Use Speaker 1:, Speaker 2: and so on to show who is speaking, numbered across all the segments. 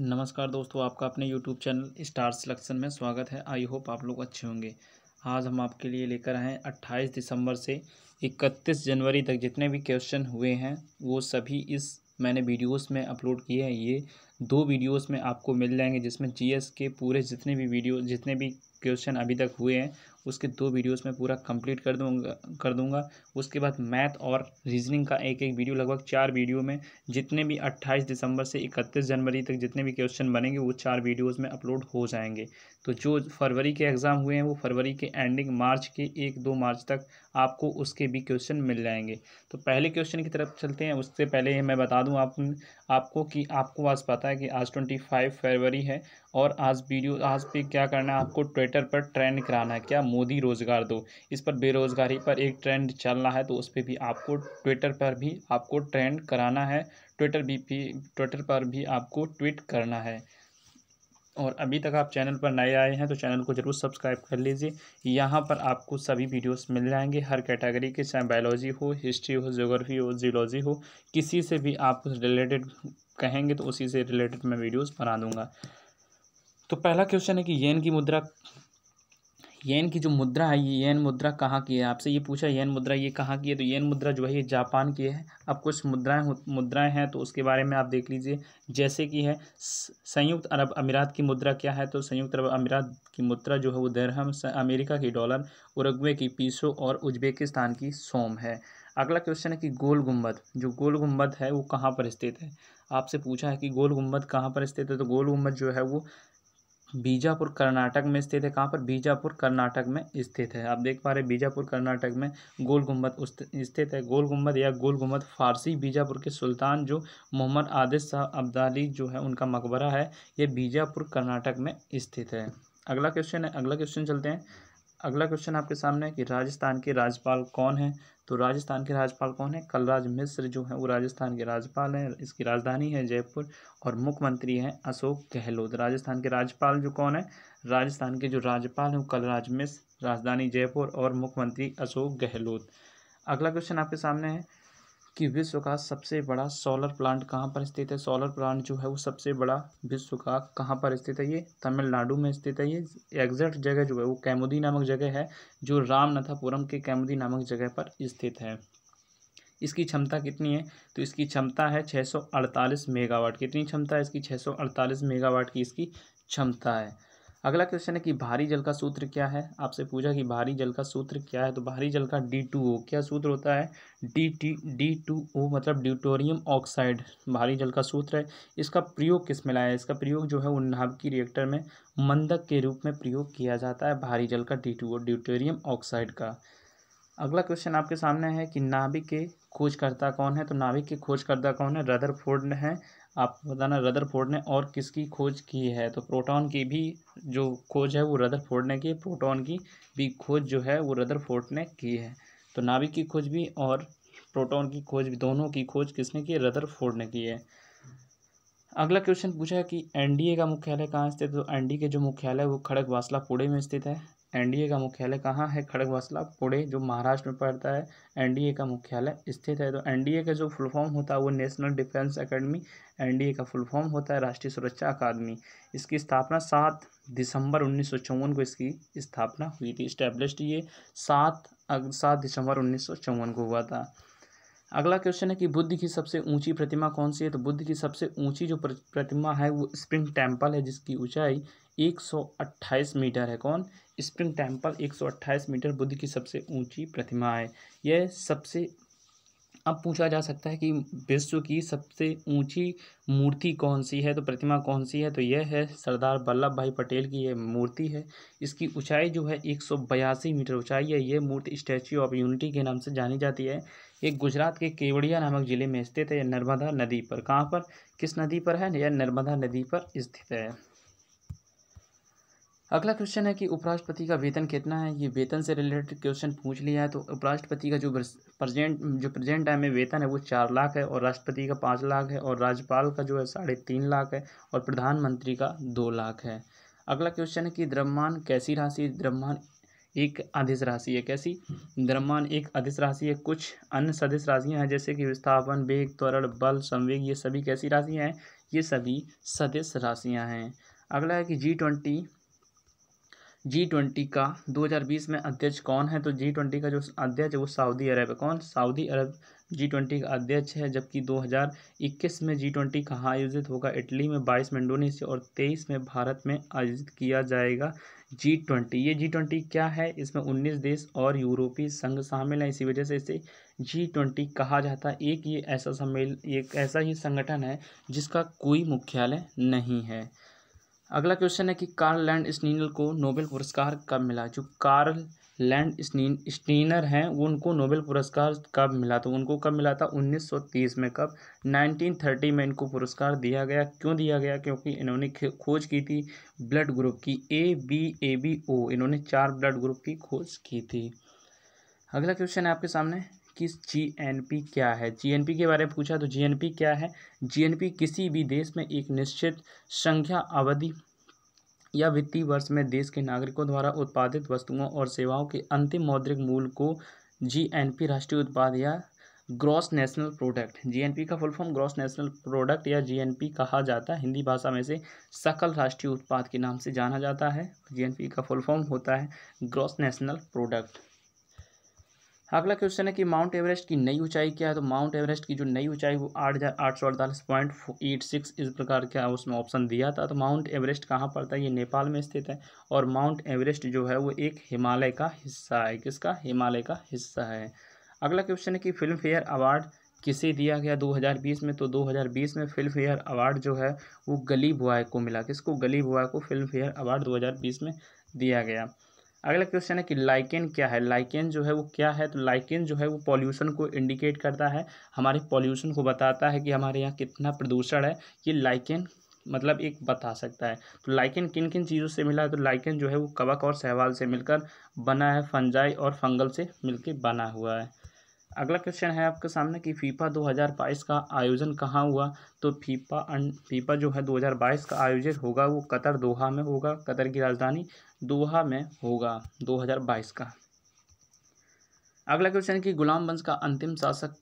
Speaker 1: नमस्कार दोस्तों आपका अपने यूट्यूब चैनल स्टार सिलेक्शन में स्वागत है आई होप आप लोग अच्छे होंगे आज हम आपके लिए लेकर आए हैं अट्ठाईस दिसंबर से इकतीस जनवरी तक जितने भी क्वेश्चन हुए हैं वो सभी इस मैंने वीडियोस में अपलोड किए हैं ये दो वीडियोस में आपको मिल जाएंगे जिसमें जीएस के पूरे जितने भी वीडियो जितने भी क्वेश्चन अभी तक हुए हैं उसके दो वीडियोस में पूरा कंप्लीट कर दूंगा कर दूंगा उसके बाद मैथ और रीजनिंग का एक एक वीडियो लगभग चार वीडियो में जितने भी अट्ठाईस दिसंबर से इकतीस जनवरी तक जितने भी क्वेश्चन बनेंगे वो चार वीडियोज़ में अपलोड हो जाएंगे तो जो फरवरी के एग्ज़ाम हुए हैं वो फरवरी के एंडिंग मार्च के एक दो मार्च तक आपको उसके भी क्वेश्चन मिल जाएंगे तो पहले क्वेश्चन की तरफ चलते हैं उससे पहले मैं बता दूँ आप, आपको कि आपको आज पता है कि आज ट्वेंटी फाइव फरवरी है और आज वीडियो आज पे क्या करना है आपको ट्विटर पर ट्रेंड कराना है क्या मोदी रोज़गार दो इस पर बेरोज़गारी पर एक ट्रेंड चलना है तो उस पर भी आपको ट्विटर पर भी आपको ट्रेंड कराना है ट्विटर भी ट्विटर पर भी आपको ट्वीट करना है और अभी तक आप चैनल पर नए आए हैं तो चैनल को जरूर सब्सक्राइब कर लीजिए यहाँ पर आपको सभी वीडियोस मिल जाएंगे हर कैटेगरी के चाहे बायोलॉजी हो हिस्ट्री हो जोग्राफी हो जियोलॉजी हो किसी से भी आप रिलेटेड कहेंगे तो उसी से रिलेटेड मैं वीडियोस बना दूँगा तो पहला क्वेश्चन है कि येन की मुद्रा येन की जो मुद्रा है ये येन मुद्रा कहाँ की है आपसे ये पूछा येन मुद्रा ये कहाँ की है तो येन मुद्रा जो है ये जापान की है अब कुछ मुद्राएं मुद्राएं हैं तो उसके बारे में आप देख लीजिए जैसे कि है संयुक्त अरब अमीरात की मुद्रा क्या है तो संयुक्त अरब अमीरात की मुद्रा जो है वो दरहम अमेरिका की डॉलर उरुग्वे की पीसो और उज्बेकिस्तान की सोम है अगला क्वेश्चन है कि गोल गुम्बद जो गोल गुम्बद है वो कहाँ पर स्थित है आपसे पूछा है कि गोल गुम्बद कहाँ पर स्थित है तो गोल गुम्बद जो है वो बीजापुर कर्नाटक में स्थित है कहाँ पर बीजापुर कर्नाटक में स्थित है आप देख पा रहे बीजापुर कर्नाटक में गोल गुम्बद स्थित है गोल गुम्बद या गोल गुम्बद फारसी बीजापुर के सुल्तान जो मोहम्मद आदिश शाह अब्दाली जो है उनका मकबरा है ये बीजापुर कर्नाटक में स्थित है अगला क्वेश्चन है अगला क्वेश्चन चलते हैं अगला क्वेश्चन आपके सामने है कि राजस्थान के राज्यपाल कौन है तो राजस्थान के राज्यपाल कौन है कलराज मिश्र जो है वो राजस्थान के राज्यपाल हैं इसकी राजधानी है जयपुर और मुख्यमंत्री हैं अशोक गहलोत राजस्थान के राज्यपाल जो कौन है राजस्थान के जो राज्यपाल हैं वो कलराज मिश्र राजधानी जयपुर और मुख्यमंत्री अशोक गहलोत अगला क्वेश्चन आपके सामने है कि विश्व का सबसे बड़ा सोलर प्लांट कहाँ पर स्थित है सोलर प्लांट जो है वो सबसे बड़ा विश्व का कहाँ पर स्थित है ये तमिलनाडु में स्थित है ये एग्जैक्ट जगह जो है वो कैमुदी नामक जगह है जो रामनाथापुरम के कैमुदी नामक जगह पर स्थित है इसकी क्षमता कितनी है तो इसकी क्षमता है छः मेगावाट कितनी क्षमता है इसकी छः मेगावाट की इसकी क्षमता है अगला क्वेश्चन है कि भारी जल का सूत्र क्या है आपसे पूछा कि भारी जल का सूत्र क्या है तो भारी जल का डी टू ओ क्या सूत्र होता है D T D two O मतलब ड्यूटोरियम ऑक्साइड भारी जल का सूत्र है इसका प्रयोग किस में लाया है इसका प्रयोग जो है की रिएक्टर में मंदक के रूप में प्रयोग किया जाता है भारी जल का D two O deuterium oxide का अगला क्वेश्चन आपके सामने है कि नाभिक के खोजकर्ता कौन है तो नाभिक के खोजकर्ता कौन है रदरफोर्ड है आपको बताना रदरफोर्ड ने और किसकी खोज की है तो प्रोटॉन की भी जो खोज है वो रदरफोर्ड ने की प्रोटॉन की भी खोज जो है वो रदरफोर्ड ने की है तो नाभिक की खोज भी और प्रोटॉन की खोज भी दोनों की खोज किसने की रदरफोर्ड ने की है अगला क्वेश्चन पूछा है कि एनडीए का मुख्यालय कहाँ स्थित है तो एनडीए के जो मुख्यालय है वो खड़क बासला पुणे में स्थित है एनडीए का मुख्यालय कहाँ है खड़गवासला पुणे जो महाराष्ट्र में पड़ता है एनडीए का मुख्यालय स्थित है तो एनडीए का जो फुल फॉर्म होता है वो नेशनल डिफेंस एकेडमी एनडीए का फुल फॉर्म होता है राष्ट्रीय सुरक्षा अकादमी इसकी स्थापना सात दिसंबर उन्नीस को इसकी स्थापना हुई थी इस्टेब्लिश ये सात सात दिसंबर उन्नीस को हुआ था अगला क्वेश्चन है कि बुद्ध की सबसे ऊंची प्रतिमा कौन सी है तो बुद्ध की सबसे ऊंची जो प्रतिमा है वो स्प्रिंग टेम्पल है जिसकी ऊंचाई 128 मीटर है कौन स्प्रिंग टेम्पल 128 मीटर बुद्ध की सबसे ऊंची प्रतिमा है यह सबसे अब पूछा जा सकता है कि विश्व की सबसे ऊंची मूर्ति कौन सी है तो प्रतिमा कौन सी है तो यह है सरदार वल्लभ भाई पटेल की यह मूर्ति है इसकी ऊंचाई जो है एक सौ बयासी मीटर ऊंचाई है यह मूर्ति स्टैचू ऑफ यूनिटी के नाम से जानी जाती है ये गुजरात के केवड़िया नामक जिले में स्थित है यह नर्मदा नदी पर कहाँ पर किस नदी पर है यह नर्मदा नदी पर स्थित है अगला क्वेश्चन है कि उपराष्ट्रपति का वेतन कितना है ये वेतन से रिलेटेड क्वेश्चन पूछ लिया है तो उपराष्ट्रपति का जो प्रेजेंट जो प्रेजेंट टाइम में वेतन है वो चार लाख है और राष्ट्रपति का पाँच लाख है और राज्यपाल का जो है साढ़े तीन लाख है और प्रधानमंत्री का दो लाख है अगला क्वेश्चन है कि द्रह्मान कैसी राशि द्रह्मान एक अधिस राशि है कैसी द्रह्मान एक अधिस राशि है कुछ अन्य सदिश राशियाँ हैं जैसे कि विस्थापन वेग त्वरण बल संवेग ये सभी कैसी राशियाँ हैं ये सभी सदिश राशियाँ हैं अगला है कि जी ट्वेंटी जी ट्वेंटी का 2020 में अध्यक्ष कौन है तो जी ट्वेंटी का जो अध्यक्ष है वो सऊदी अरब है कौन सऊदी अरब जी ट्वेंटी का अध्यक्ष है जबकि 2021 में जी ट्वेंटी कहाँ आयोजित होगा इटली में 22 में इंडोनेशिया और 23 में भारत में आयोजित किया जाएगा जी ट्वेंटी ये जी ट्वेंटी क्या है इसमें 19 देश और यूरोपीय संघ शामिल हैं इसी वजह से इसे जी ट्वेंटी कहा जाता है एक ये ऐसा सम्मेलन एक ऐसा ही संगठन है जिसका कोई मुख्यालय नहीं है अगला क्वेश्चन है कि कार्ल लैंड स्टीनर को नोबेल पुरस्कार कब मिला जो कार्ल लैंड स्टीनर हैं वो उनको नोबेल पुरस्कार कब मिला तो उनको कब मिला था 1930 में कब 1930 में इनको पुरस्कार दिया गया क्यों दिया गया क्योंकि इन्होंने खोज की थी ब्लड ग्रुप की A B A B O इन्होंने चार ब्लड ग्रुप की खोज की थी अगला क्वेश्चन है आपके सामने किस पी क्या है पी के बारे में पूछा तो पी क्या है पी किसी भी देश में एक निश्चित संख्या अवधि या वित्तीय वर्ष में देश के नागरिकों द्वारा उत्पादित वस्तुओं और सेवाओं के अंतिम मौद्रिक मूल्य को पी राष्ट्रीय उत्पाद या ग्रॉस नेशनल प्रोडक्ट पी का full form gross national product या पी कहा जाता है हिंदी भाषा में से सकल राष्ट्रीय उत्पाद के नाम से जाना जाता है पी का फुल फॉर्म होता है ग्रॉस नेशनल प्रोडक्ट अगला क्वेश्चन है कि माउंट एवरेस्ट की नई ऊंचाई क्या है तो माउंट एवरेस्ट की जो नई ऊंचाई वो आठ हज़ार आठ सौ अड़तालीस पॉइंट एट सिक्स इस प्रकार का उसमें ऑप्शन दिया था तो माउंट एवरेस्ट कहाँ पड़ता है ये नेपाल में स्थित है और माउंट एवरेस्ट जो है वो एक हिमालय का हिस्सा है किसका हिमालय का हिस्सा है अगला क्वेश्चन है कि फिल्म फेयर अवार्ड किसे दिया गया 2020 में तो 2020 में फिल्म फेयर अवार्ड जो है वो गली बॉय को मिला किसको गली बुआ को फिल्म फेयर अवार्ड 2020 में दिया गया अगला क्वेश्चन है कि लाइकेन क्या है लाइकेन जो है वो क्या है तो लाइकेन जो है वो पॉल्यूशन को इंडिकेट करता है हमारे पॉल्यूशन को बताता है कि हमारे यहाँ कितना प्रदूषण है ये लाइकेन मतलब एक बता सकता है तो लाइकेन किन किन चीज़ों से मिला है तो लाइकेन जो है वो कवक और सहवाल से मिलकर बना है फंजाई और फंगल से मिलकर बना हुआ है अगला क्वेश्चन है आपके सामने कि फीफा 2022 का आयोजन कहाँ हुआ तो फीफा अं-, फीफा जो है 2022 का आयोजन होगा वो कतर दोहा में होगा कतर की राजधानी दोहा में होगा 2022 का अगला क्वेश्चन कि गुलाम वंश का अंतिम शासक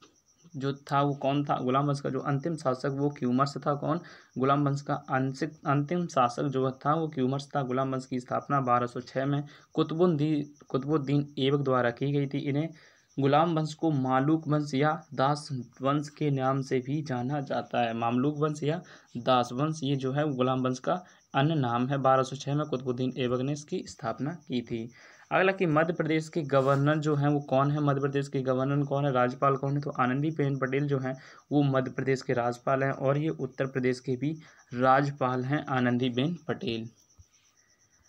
Speaker 1: जो था वो कौन था गुलाम वंश का जो अंतिम शासक वो क्यूमर से था कौन गुलाम वंश का अंशिक अंतिम शासक जो था वो क्यूमर से था गुलाम वंश की स्थापना 1206 में कुतुबुद्दीन कुतुबुद्दीन एवक द्वारा की गई थी इन्हें गुलाम वंश को मालूक वंश या दास वंश के नाम से भी जाना जाता है मामलूक वंश या दास वंश ये जो है गुलाम वंश का अन्य नाम है 1206 में कुतुबुद्दीन ऐबक ने इसकी स्थापना की थी अगला कि मध्य प्रदेश के गवर्नर जो हैं वो कौन है मध्य प्रदेश के गवर्नर कौन है राज्यपाल कौन है तो आनंदी बेन पटेल जो हैं वो मध्य प्रदेश के राज्यपाल हैं और ये उत्तर प्रदेश के भी राज्यपाल हैं आनंदीबेन पटेल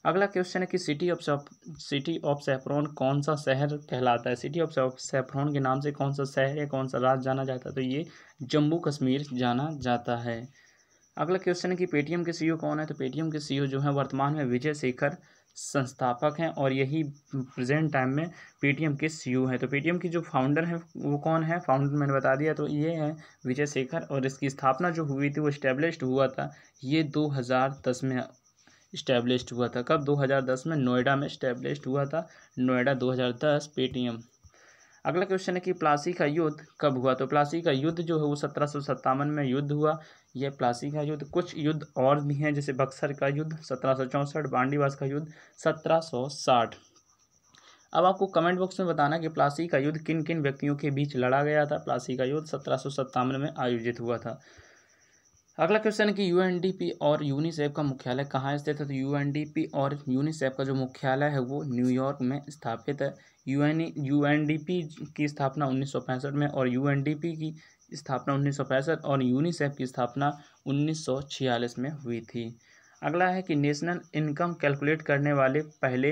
Speaker 1: अगला क्वेश्चन है कि city of city of saffron कौन सा शहर कहलाता है सिटी ऑफ सेफ्रॉन के नाम से कौन सा शहर या कौन सा राज्य जाना जाता है तो ये जम्मू कश्मीर जाना जाता है अगला क्वेश्चन है कि पेटीएम के सीईओ e कौन है तो पेटीएम के सीईओ e जो है वर्तमान में विजय शेखर संस्थापक हैं और यही प्रेजेंट टाइम में पेटीएम के सीईओ e हैं तो पेटीएम की जो फाउंडर है वो कौन है फाउंडर मैंने बता दिया तो ये है विजय शेखर और इसकी स्थापना जो हुई थी वो इस्टेब्लिश्ड हुआ था ये दो में इस्टेब्लिश्ड हुआ था कब दो में नोएडा में इस्टेब्लिश्ड हुआ था नोएडा दो पेटीएम अगला क्वेश्चन है कि प्लासी का युद्ध कब हुआ तो प्लासी का युद्ध जो है वो सत्रह सौ सत्तावन में युद्ध हुआ यह प्लासी का युद्ध कुछ युद्ध और भी हैं जैसे बक्सर का युद्ध सत्रह सौ चौंसठ बांडीवास का युद्ध सत्रह सौ साठ अब आपको कमेंट बॉक्स में बताना कि प्लासी का युद्ध किन किन व्यक्तियों के बीच लड़ा गया था प्लासी का युद्ध सत्रह में आयोजित हुआ था अगला क्वेश्चन है कि यू और यूनिसेफ का मुख्यालय कहाँ स्थित है तो यू और यूनिसेफ का जो मुख्यालय है वो न्यूयॉर्क में स्थापित है यू यूएनडीपी e, की स्थापना उन्नीस में और यू की स्थापना उन्नीस और यूनिसेफ की स्थापना छियालीस में हुई थी अगला है कि नेशनल इनकम कैलकुलेट करने वाले पहले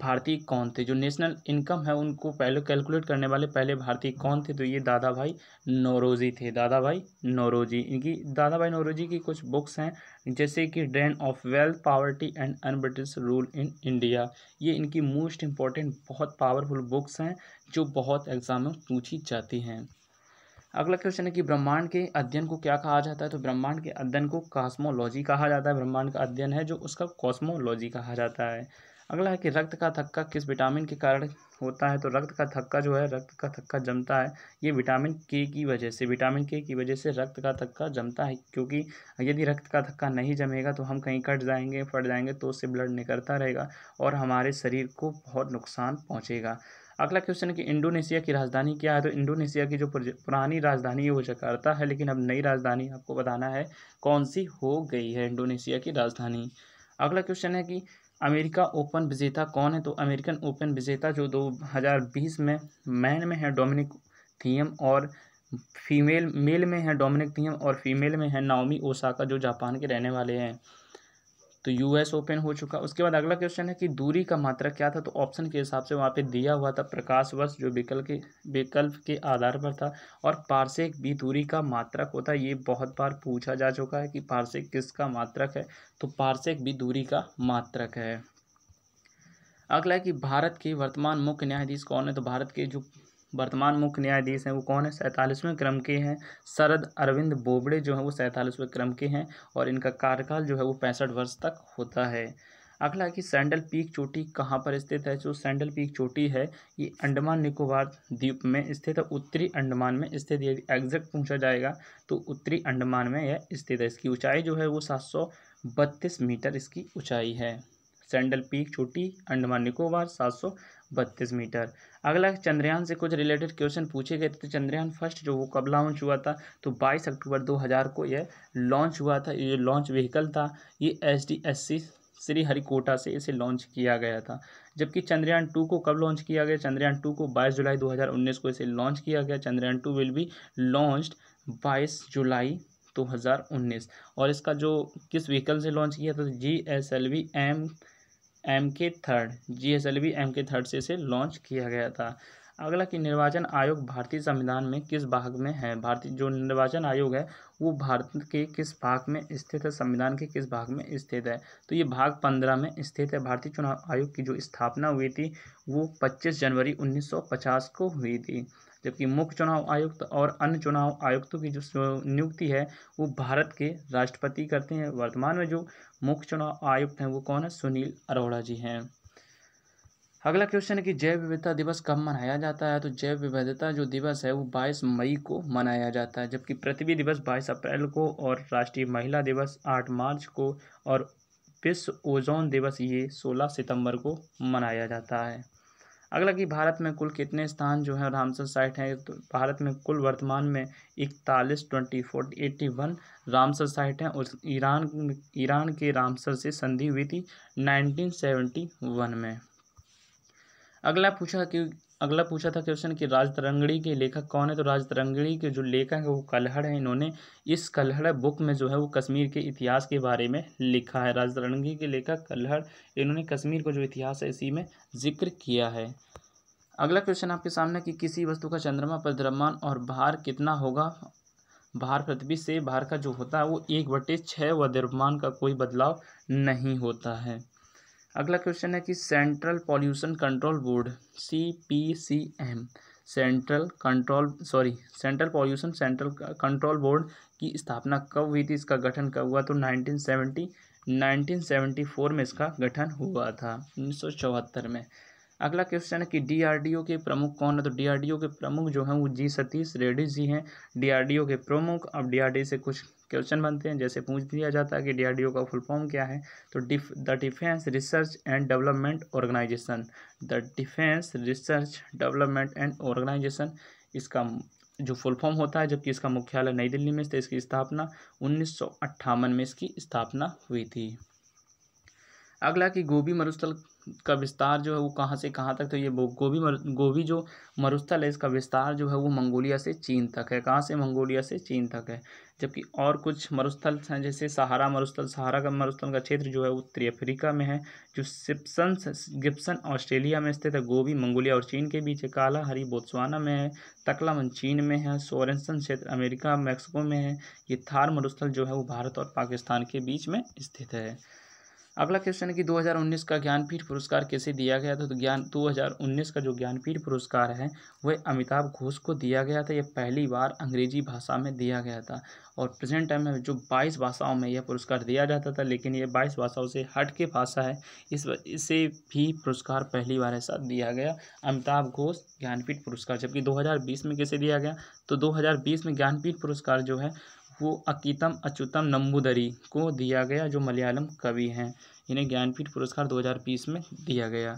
Speaker 1: भारतीय कौन थे जो नेशनल इनकम है उनको पहले कैलकुलेट करने वाले पहले भारतीय कौन थे तो ये दादा भाई नौरोजी थे दादा भाई नौरोजी इनकी दादा भाई नौरोजी की कुछ बुक्स हैं जैसे कि drain of wealth poverty and un-British rule in India ये इनकी मोस्ट इम्पॉर्टेंट बहुत पावरफुल बुक्स हैं जो बहुत एग्ज़ाम में पूछी जाती हैं अगला क्वेश्चन है कि ब्रह्मांड के अध्ययन को क्या कहा जाता है तो ब्रह्मांड के अध्ययन को कॉस्मोलॉजी कहा जाता है ब्रह्मांड का अध्ययन है जो उसका कॉस्मोलॉजी कहा जाता है अगला है कि रक्त का थक्का किस विटामिन के कारण होता है तो रक्त का थक्का जो है रक्त का थक्का जमता है ये विटामिन के की वजह से विटामिन के की वजह से रक्त का थक्का जमता है क्योंकि यदि रक्त का थक्का नहीं जमेगा तो हम कहीं कट जाएंगे फट जाएंगे तो उससे ब्लड निकलता रहेगा और हमारे शरीर को बहुत नुकसान पहुँचेगा अगला क्वेश्चन है कि इंडोनेशिया की राजधानी क्या है तो इंडोनेशिया की जो पुरानी राजधानी है वो जकार्ता है लेकिन अब नई राजधानी आपको बताना है कौन सी हो गई है इंडोनेशिया की राजधानी अगला क्वेश्चन है कि अमेरिका ओपन विजेता कौन है तो अमेरिकन ओपन विजेता जो 2020 में मैन में है डोमिनिक थीम और फीमेल मेल में है डोमिनिक थियम और फीमेल में है नाओमी ओसाका जो जापान के रहने वाले हैं तो यूएस ओपन हो चुका उसके बाद अगला क्वेश्चन है कि दूरी का मात्रा क्या था तो ऑप्शन के हिसाब से वहाँ पे दिया हुआ था प्रकाश वर्ष जो विकल्प के विकल्प के आधार पर था और पार्सेक भी दूरी का मात्रक होता है ये बहुत बार पूछा जा चुका है कि पार्सेक किसका मात्रक है तो पार्सेक भी दूरी का मात्रक है अगला है कि भारत के वर्तमान मुख्य न्यायाधीश कौन है तो भारत के जो वर्तमान मुख्य न्यायाधीश हैं वो कौन है सैंतालीसवें क्रम के हैं शरद अरविंद बोबड़े जो है वो सैंतालीसवें क्रम के हैं और इनका कार्यकाल जो है वो पैंसठ वर्ष तक होता है अगला कि सैंडल पीक चोटी कहाँ पर स्थित है जो सैंडल पीक चोटी है ये अंडमान निकोबार द्वीप में स्थित है उत्तरी अंडमान में स्थित यदि एग्जैक्ट पूछा जाएगा तो उत्तरी अंडमान में यह स्थित है इसकी ऊंचाई जो है वो सात सौ बत्तीस मीटर इसकी ऊंचाई है सैंडल पीक चोटी अंडमान निकोबार सात सौ बत्तीस मीटर अगला चंद्रयान से कुछ रिलेटेड क्वेश्चन पूछे गए थे चंद्रयान फर्स्ट जो वो कब लॉन्च हुआ था तो 22 अक्टूबर 2000 को यह लॉन्च हुआ था ये लॉन्च व्हीकल था ये S D S C Sriharikota से इसे लॉन्च किया गया था जबकि चंद्रयान टू को कब लॉन्च किया गया चंद्रयान टू को 22 जुलाई 2019 को इसे लॉन्च किया गया Chandrayaan two will be launch 22 July 2019 और इसका जो किस व्हीकल से लॉन्च किया था G S L V M M के third G S L V M के थर्ड से इसे लॉन्च किया गया था अगला कि निर्वाचन आयोग भारतीय संविधान में किस भाग में है भारतीय जो निर्वाचन आयोग है वो भारत के किस भाग में स्थित है संविधान के किस भाग में स्थित है तो ये भाग पंद्रह में स्थित है भारतीय चुनाव आयोग की जो स्थापना हुई थी वो पच्चीस जनवरी पचास को हुई थी जबकि मुख्य चुनाव आयुक्त और अन्य चुनाव आयुक्तों की जो नियुक्ति है वो भारत के राष्ट्रपति करते हैं वर्तमान में जो मुख्य चुनाव आयुक्त हैं वो कौन है सुनील अरोड़ा जी हैं अगला क्वेश्चन है कि जैव विविधता दिवस कब मनाया जाता है तो जैव विविधता जो दिवस है वो 22 मई को मनाया जाता है जबकि पृथ्वी दिवस 22 अप्रैल को और राष्ट्रीय महिला दिवस 8 मार्च को और विश्व ओजोन दिवस ये 16 सितंबर को मनाया जाता है अगला कि भारत में कुल कितने स्थान जो है रामसर साइट हैं तो भारत में कुल वर्तमान में इकतालीस twenty four eighty one Ramsar site हैं और ईरान ईरान के रामसर से संधि हुई थी नाइनटीन सेवेंटी वन में अगला पूछा कि अगला पूछा था क्वेश्चन कि राज तरंगड़ी के लेखक कौन है तो राज तरंगड़ी के जो लेखक है वो कलहड़ है इन्होंने इस कलहड़ बुक में जो है वो कश्मीर के इतिहास के बारे में लिखा है राज तरंगड़ी के लेखक कलहड़ इन्होंने कश्मीर को जो इतिहास है इसी में जिक्र किया है अगला क्वेश्चन आपके सामने कि किसी वस्तु का चंद्रमा पर द्रमान और भार कितना होगा भार पृथ्वी से भार का जो होता है वो एक बटे छः व द्रव्यमान का कोई बदलाव नहीं होता है अगला क्वेश्चन है कि central pollution control board C P C M central control sorry central pollution central control board की स्थापना कब हुई थी इसका गठन कब हुआ तो 1970 1974 में इसका गठन हुआ था उन्नीस में अगला क्वेश्चन है कि डीआरडीओ के प्रमुख कौन है तो डीआरडीओ के प्रमुख जो हैं वो जी सतीश रेड्डी जी हैं डीआरडीओ के प्रमुख अब डीआरडी से कुछ क्वेश्चन बनते हैं जैसे पूछ दिया जाता है कि डीआरडीओ का फुल फॉर्म क्या है तो def the defence research and development organisation the defence research development and organisation इसका जो फुल फॉर्म होता है जबकि इसका मुख्यालय नई दिल्ली में इसकी स्थापना उन्नीस में इसकी स्थापना हुई थी अगला कि गोभी मरुस्थल का विस्तार जो है वो कहाँ से कहाँ तक तो ये गोभी मर, गोभी जो मरुस्थल है इसका विस्तार जो है वो मंगोलिया से चीन तक है कहाँ से मंगोलिया से चीन तक है जबकि और कुछ मरुस्थल हैं जैसे सहारा मरुस्थल सहारा का मरुस्थल का क्षेत्र जो है उत्तरी अफ्रीका में है जो सिप्सन गिप्सन ऑस्ट्रेलिया में स्थित है गोभी मंगोलिया और चीन के बीच है काला हरी बोत्सवाना में है तकलामन चीन में है सोरेंसन क्षेत्र अमेरिका मैक्सिको में है ये थार मरुस्थल जो है वो भारत और पाकिस्तान के बीच में स्थित है अगला क्वेश्चन है कि 2019 का ज्ञानपीठ पुरस्कार कैसे दिया गया था तो ज्ञान 2019 का जो ज्ञानपीठ पुरस्कार है वह अमिताभ घोष को दिया गया था यह पहली बार अंग्रेजी भाषा में दिया गया था और प्रेजेंट टाइम में जो 22 भाषाओं में यह पुरस्कार दिया जाता था लेकिन यह 22 भाषाओं से हट के भाषा है इस इसे भी पुरस्कार पहली बार ऐसा दिया गया अमिताभ घोष ज्ञानपीठ पुरस्कार जबकि दो में कैसे दिया गया तो दो में ज्ञानपीठ पुरस्कार जो है वो अकीतम अच्युतम नंबूदरी को दिया गया जो मलयालम कवि हैं इन्हें ज्ञानपीठ पुरस्कार 2020 में दिया गया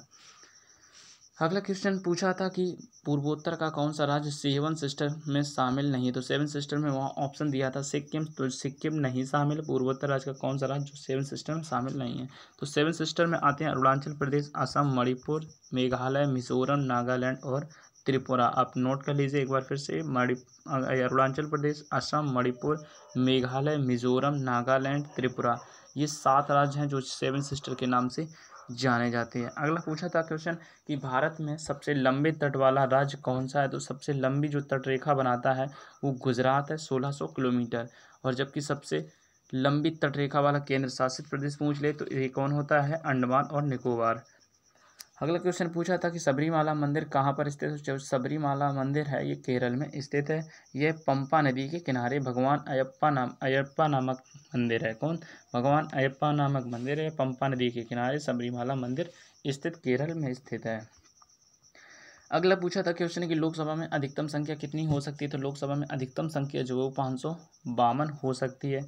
Speaker 1: अगला क्वेश्चन पूछा था कि पूर्वोत्तर का कौन सा राज्य सेवन सिस्टर में शामिल नहीं तो सेवन सिस्टर में वहाँ ऑप्शन दिया था सिक्किम तो सिक्किम नहीं शामिल पूर्वोत्तर राज्य का कौन सा राज्य जो सेवन सिस्टर में शामिल नहीं है तो सेवन सिस्टर में आते हैं अरुणाचल प्रदेश असम मणिपुर मेघालय मिजोरम नागालैंड और त्रिपुरा आप नोट कर लीजिए एक बार फिर से मणि अरुणाचल प्रदेश असम मणिपुर मेघालय मिजोरम नागालैंड त्रिपुरा ये सात राज्य हैं जो सेवन सिस्टर के नाम से जाने जाते हैं अगला पूछा था क्वेश्चन कि भारत में सबसे लंबे तट वाला राज्य कौन सा है तो सबसे लंबी जो तट रेखा बनाता है वो गुजरात है 1600 किलोमीटर और जबकि सबसे लंबी तट रेखा वाला केंद्र शासित प्रदेश पूछ ले तो ये कौन होता है अंडमान और निकोबार अगला क्वेश्चन पूछा था कि सबरीमाला मंदिर कहाँ पर स्थित है तो सबरीमाला मंदिर है ये केरल में स्थित है यह पंपा नदी के किनारे भगवान अयप्पा नाम अयप्पा नामक मंदिर है कौन भगवान अयप्पा नामक मंदिर है पंपा नदी के किनारे सबरीमाला मंदिर स्थित केरल में स्थित है अगला पूछा था क्वेश्चन कि लोकसभा में अधिकतम संख्या कितनी हो सकती है तो लोकसभा में अधिकतम संख्या जो है वो पाँच सौ बावन हो सकती है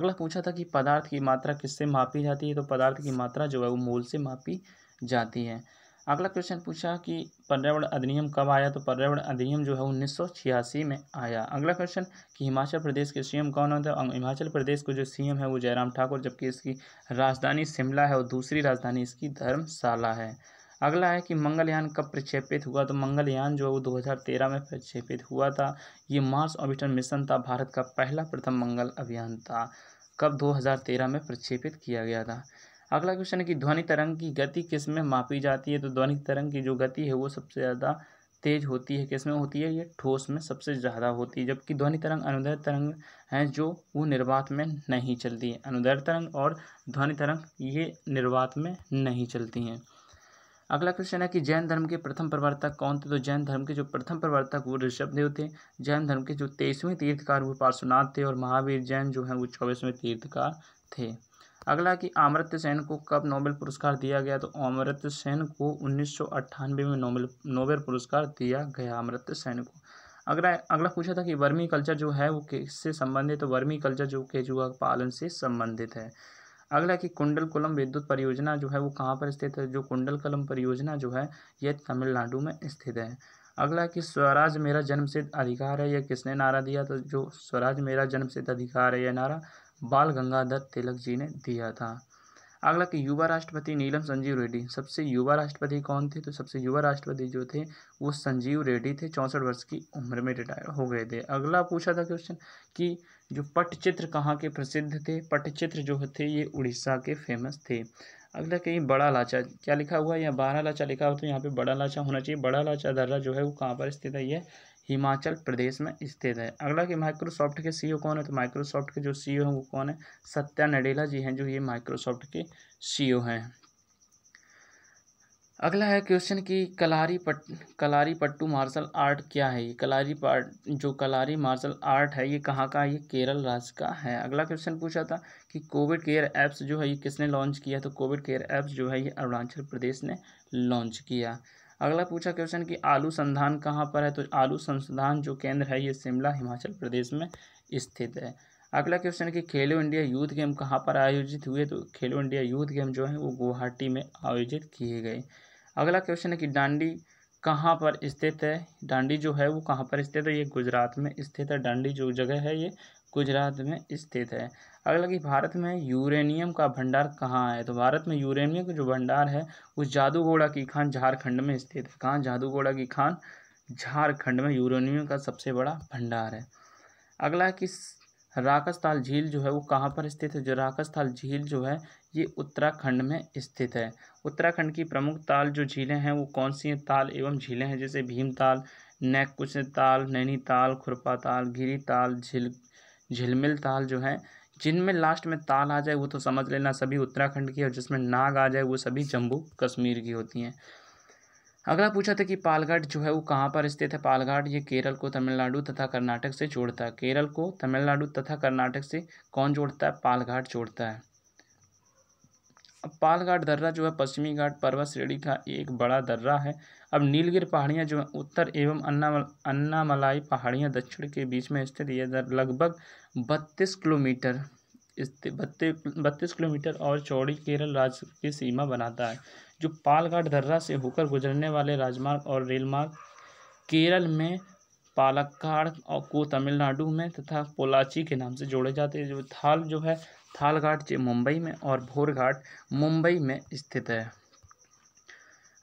Speaker 1: अगला पूछा था कि पदार्थ की मात्रा किससे मापी जाती है तो पदार्थ की मात्रा जो है वो मोल से मापी जाती है अगला क्वेश्चन पूछा कि पर्यावरण अधिनियम कब आया तो पर्यावरण अधिनियम जो है उन्नीस में आया अगला क्वेश्चन कि हिमाचल प्रदेश के सीएम कौन होते हैं हिमाचल प्रदेश को जो सीएम है वो जयराम ठाकुर जबकि इसकी राजधानी शिमला है और दूसरी राजधानी इसकी धर्मशाला है अगला है कि मंगलयान कब प्रक्षेपित हुआ तो मंगलयान जो है वो 2013 में प्रक्षेपित हुआ था ये मार्स ऑर्बिटर मिशन था भारत का पहला प्रथम मंगल अभियान था कब 2013 में प्रक्षेपित किया गया था अगला क्वेश्चन है कि ध्वनि तरंग की गति किस में मापी जाती है तो ध्वनि तरंग की जो गति है वो सबसे ज़्यादा तेज होती है किस में होती है ये ठोस में सबसे ज़्यादा होती है जबकि ध्वनि तरंग अनुदर तरंग हैं जो वो निर्वात में नहीं चलती है अनुदर तरंग और ध्वनि तरंग ये निर्वात में नहीं चलती हैं अगला क्वेश्चन है कि जैन धर्म के प्रथम प्रवर्तक कौन थे तो जैन धर्म के जो प्रथम प्रवर्तक वो ऋषभदेव थे जैन धर्म के जो तेईसवें तीर्थकार वो पार्श्वनाथ थे और महावीर जैन जो हैं वो चौबीसवें तीर्थकार थे अगला कि अमृत सेन को कब नोबेल पुरस्कार दिया गया तो अमृत सेन को उन्नीस में नोबेल नोबेल पुरस्कार दिया गया अमृत सेन को अगला अगला पूछा था कि वर्मी कल्चर जो है वो किससे संबंधित तो वर्मी कल्चर जो जुआ पालन से संबंधित है अगला कि कुंडल कुलम विद्युत परियोजना जो है वो कहाँ पर स्थित है जो कुंडल कुलम परियोजना जो है यह तमिलनाडु में स्थित है अगला कि स्वराज मेरा जन्मसिद्ध अधिकार है यह किसने नारा दिया तो जो स्वराज मेरा जन्मसिद्ध अधिकार है यह नारा बाल गंगाधर तिलक जी ने दिया था अगला कि युवा राष्ट्रपति नीलम संजीव रेड्डी सबसे युवा राष्ट्रपति कौन थे तो सबसे युवा राष्ट्रपति जो थे वो संजीव रेड्डी थे चौंसठ वर्ष की उम्र में रिटायर हो गए थे अगला पूछा था क्वेश्चन कि जो पटचित्र कहाँ के प्रसिद्ध थे पटचित्र जो थे ये उड़ीसा के फेमस थे अगला कहीं बड़ा लाचा क्या लिखा हुआ है या बारह लाचा लिखा हुआ तो यहाँ पे बड़ा लाचा होना चाहिए बड़ा लाचा दर्रा जो है वो कहाँ पर स्थित है ये हिमाचल प्रदेश में स्थित है अगला कि माइक्रोसॉफ्ट के सीईओ e कौन है तो माइक्रोसॉफ्ट के जो सीईओ e हैं वो कौन है सत्या नडेला जी हैं जो ये माइक्रोसॉफ्ट के सीईओ e हैं अगला है क्वेश्चन कि कलारी पट कलारी पट्टू मार्शल आर्ट क्या है ये कलारी पार्ट जो कलारी मार्शल आर्ट है ये कहाँ का है ये केरल राज्य का है अगला क्वेश्चन पूछा था कि कोविड केयर ऐप्स जो है ये किसने लॉन्च किया तो कोविड केयर ऐप्स जो है ये अरुणाचल प्रदेश ने लॉन्च किया अगला पूछा क्वेश्चन कि आलू संधान कहाँ पर है तो आलू संस्थान जो केंद्र है ये शिमला हिमाचल प्रदेश में स्थित है अगला क्वेश्चन कि खेलो इंडिया यूथ गेम कहाँ पर आयोजित हुए तो खेलो इंडिया यूथ गेम जो है वो गुवाहाटी में आयोजित किए गए अगला क्वेश्चन है कि डांडी कहाँ पर स्थित है डांडी जो है वो कहाँ पर स्थित है ये गुजरात में स्थित है डांडी जो जगह है ये गुजरात में स्थित है अगला कि भारत में यूरेनियम का भंडार कहाँ है तो भारत में यूरेनियम का जो भंडार है वो जादूगोड़ा की खान झारखंड में स्थित है कहाँ जादूगोड़ा की खान झारखंड में यूरेनियम का सबसे बड़ा भंडार है अगला कि राकसताल झील जो है वो कहाँ पर स्थित है जो राकसताल झील जो है ये उत्तराखंड में स्थित है उत्तराखंड की प्रमुख ताल जो झीलें हैं वो कौन सी है? ताल एवं झीलें हैं जैसे भीमताल नैकुश ताल नैनीताल खुरपा ताल गिरी ताल झील झिलमिल ताल जो है जिनमें लास्ट में ताल आ जाए वो तो समझ लेना सभी उत्तराखंड की और जिसमें नाग आ जाए वो सभी जम्मू कश्मीर की होती हैं अगला पूछा था कि पालघाट जो है वो कहाँ पर स्थित है पालघाट ये केरल को तमिलनाडु तथा कर्नाटक से जोड़ता है केरल को तमिलनाडु तथा कर्नाटक से कौन जोड़ता है पालघाट जोड़ता है अब पालघाट दर्रा जो है पश्चिमी घाट पर्वत श्रेणी का एक बड़ा दर्रा है अब नीलगिर पहाड़ियाँ जो उत्तर एवं अन्ना अन्नामलाई पहाड़ियाँ दक्षिण के बीच में स्थित ये लगभग बत्तीस किलोमीटर बत्तीस किलोमीटर और चौड़ी केरल राज्य की सीमा बनाता है जो पालघाट दर्रा से होकर गुजरने वाले राजमार्ग और रेलमार्ग केरल में पालक्काड़ को तमिलनाडु में तथा पोलाची के नाम से जोड़े जाते हैं जो थाल जो है थाल घाट मुंबई में और भोर घाट मुंबई में स्थित है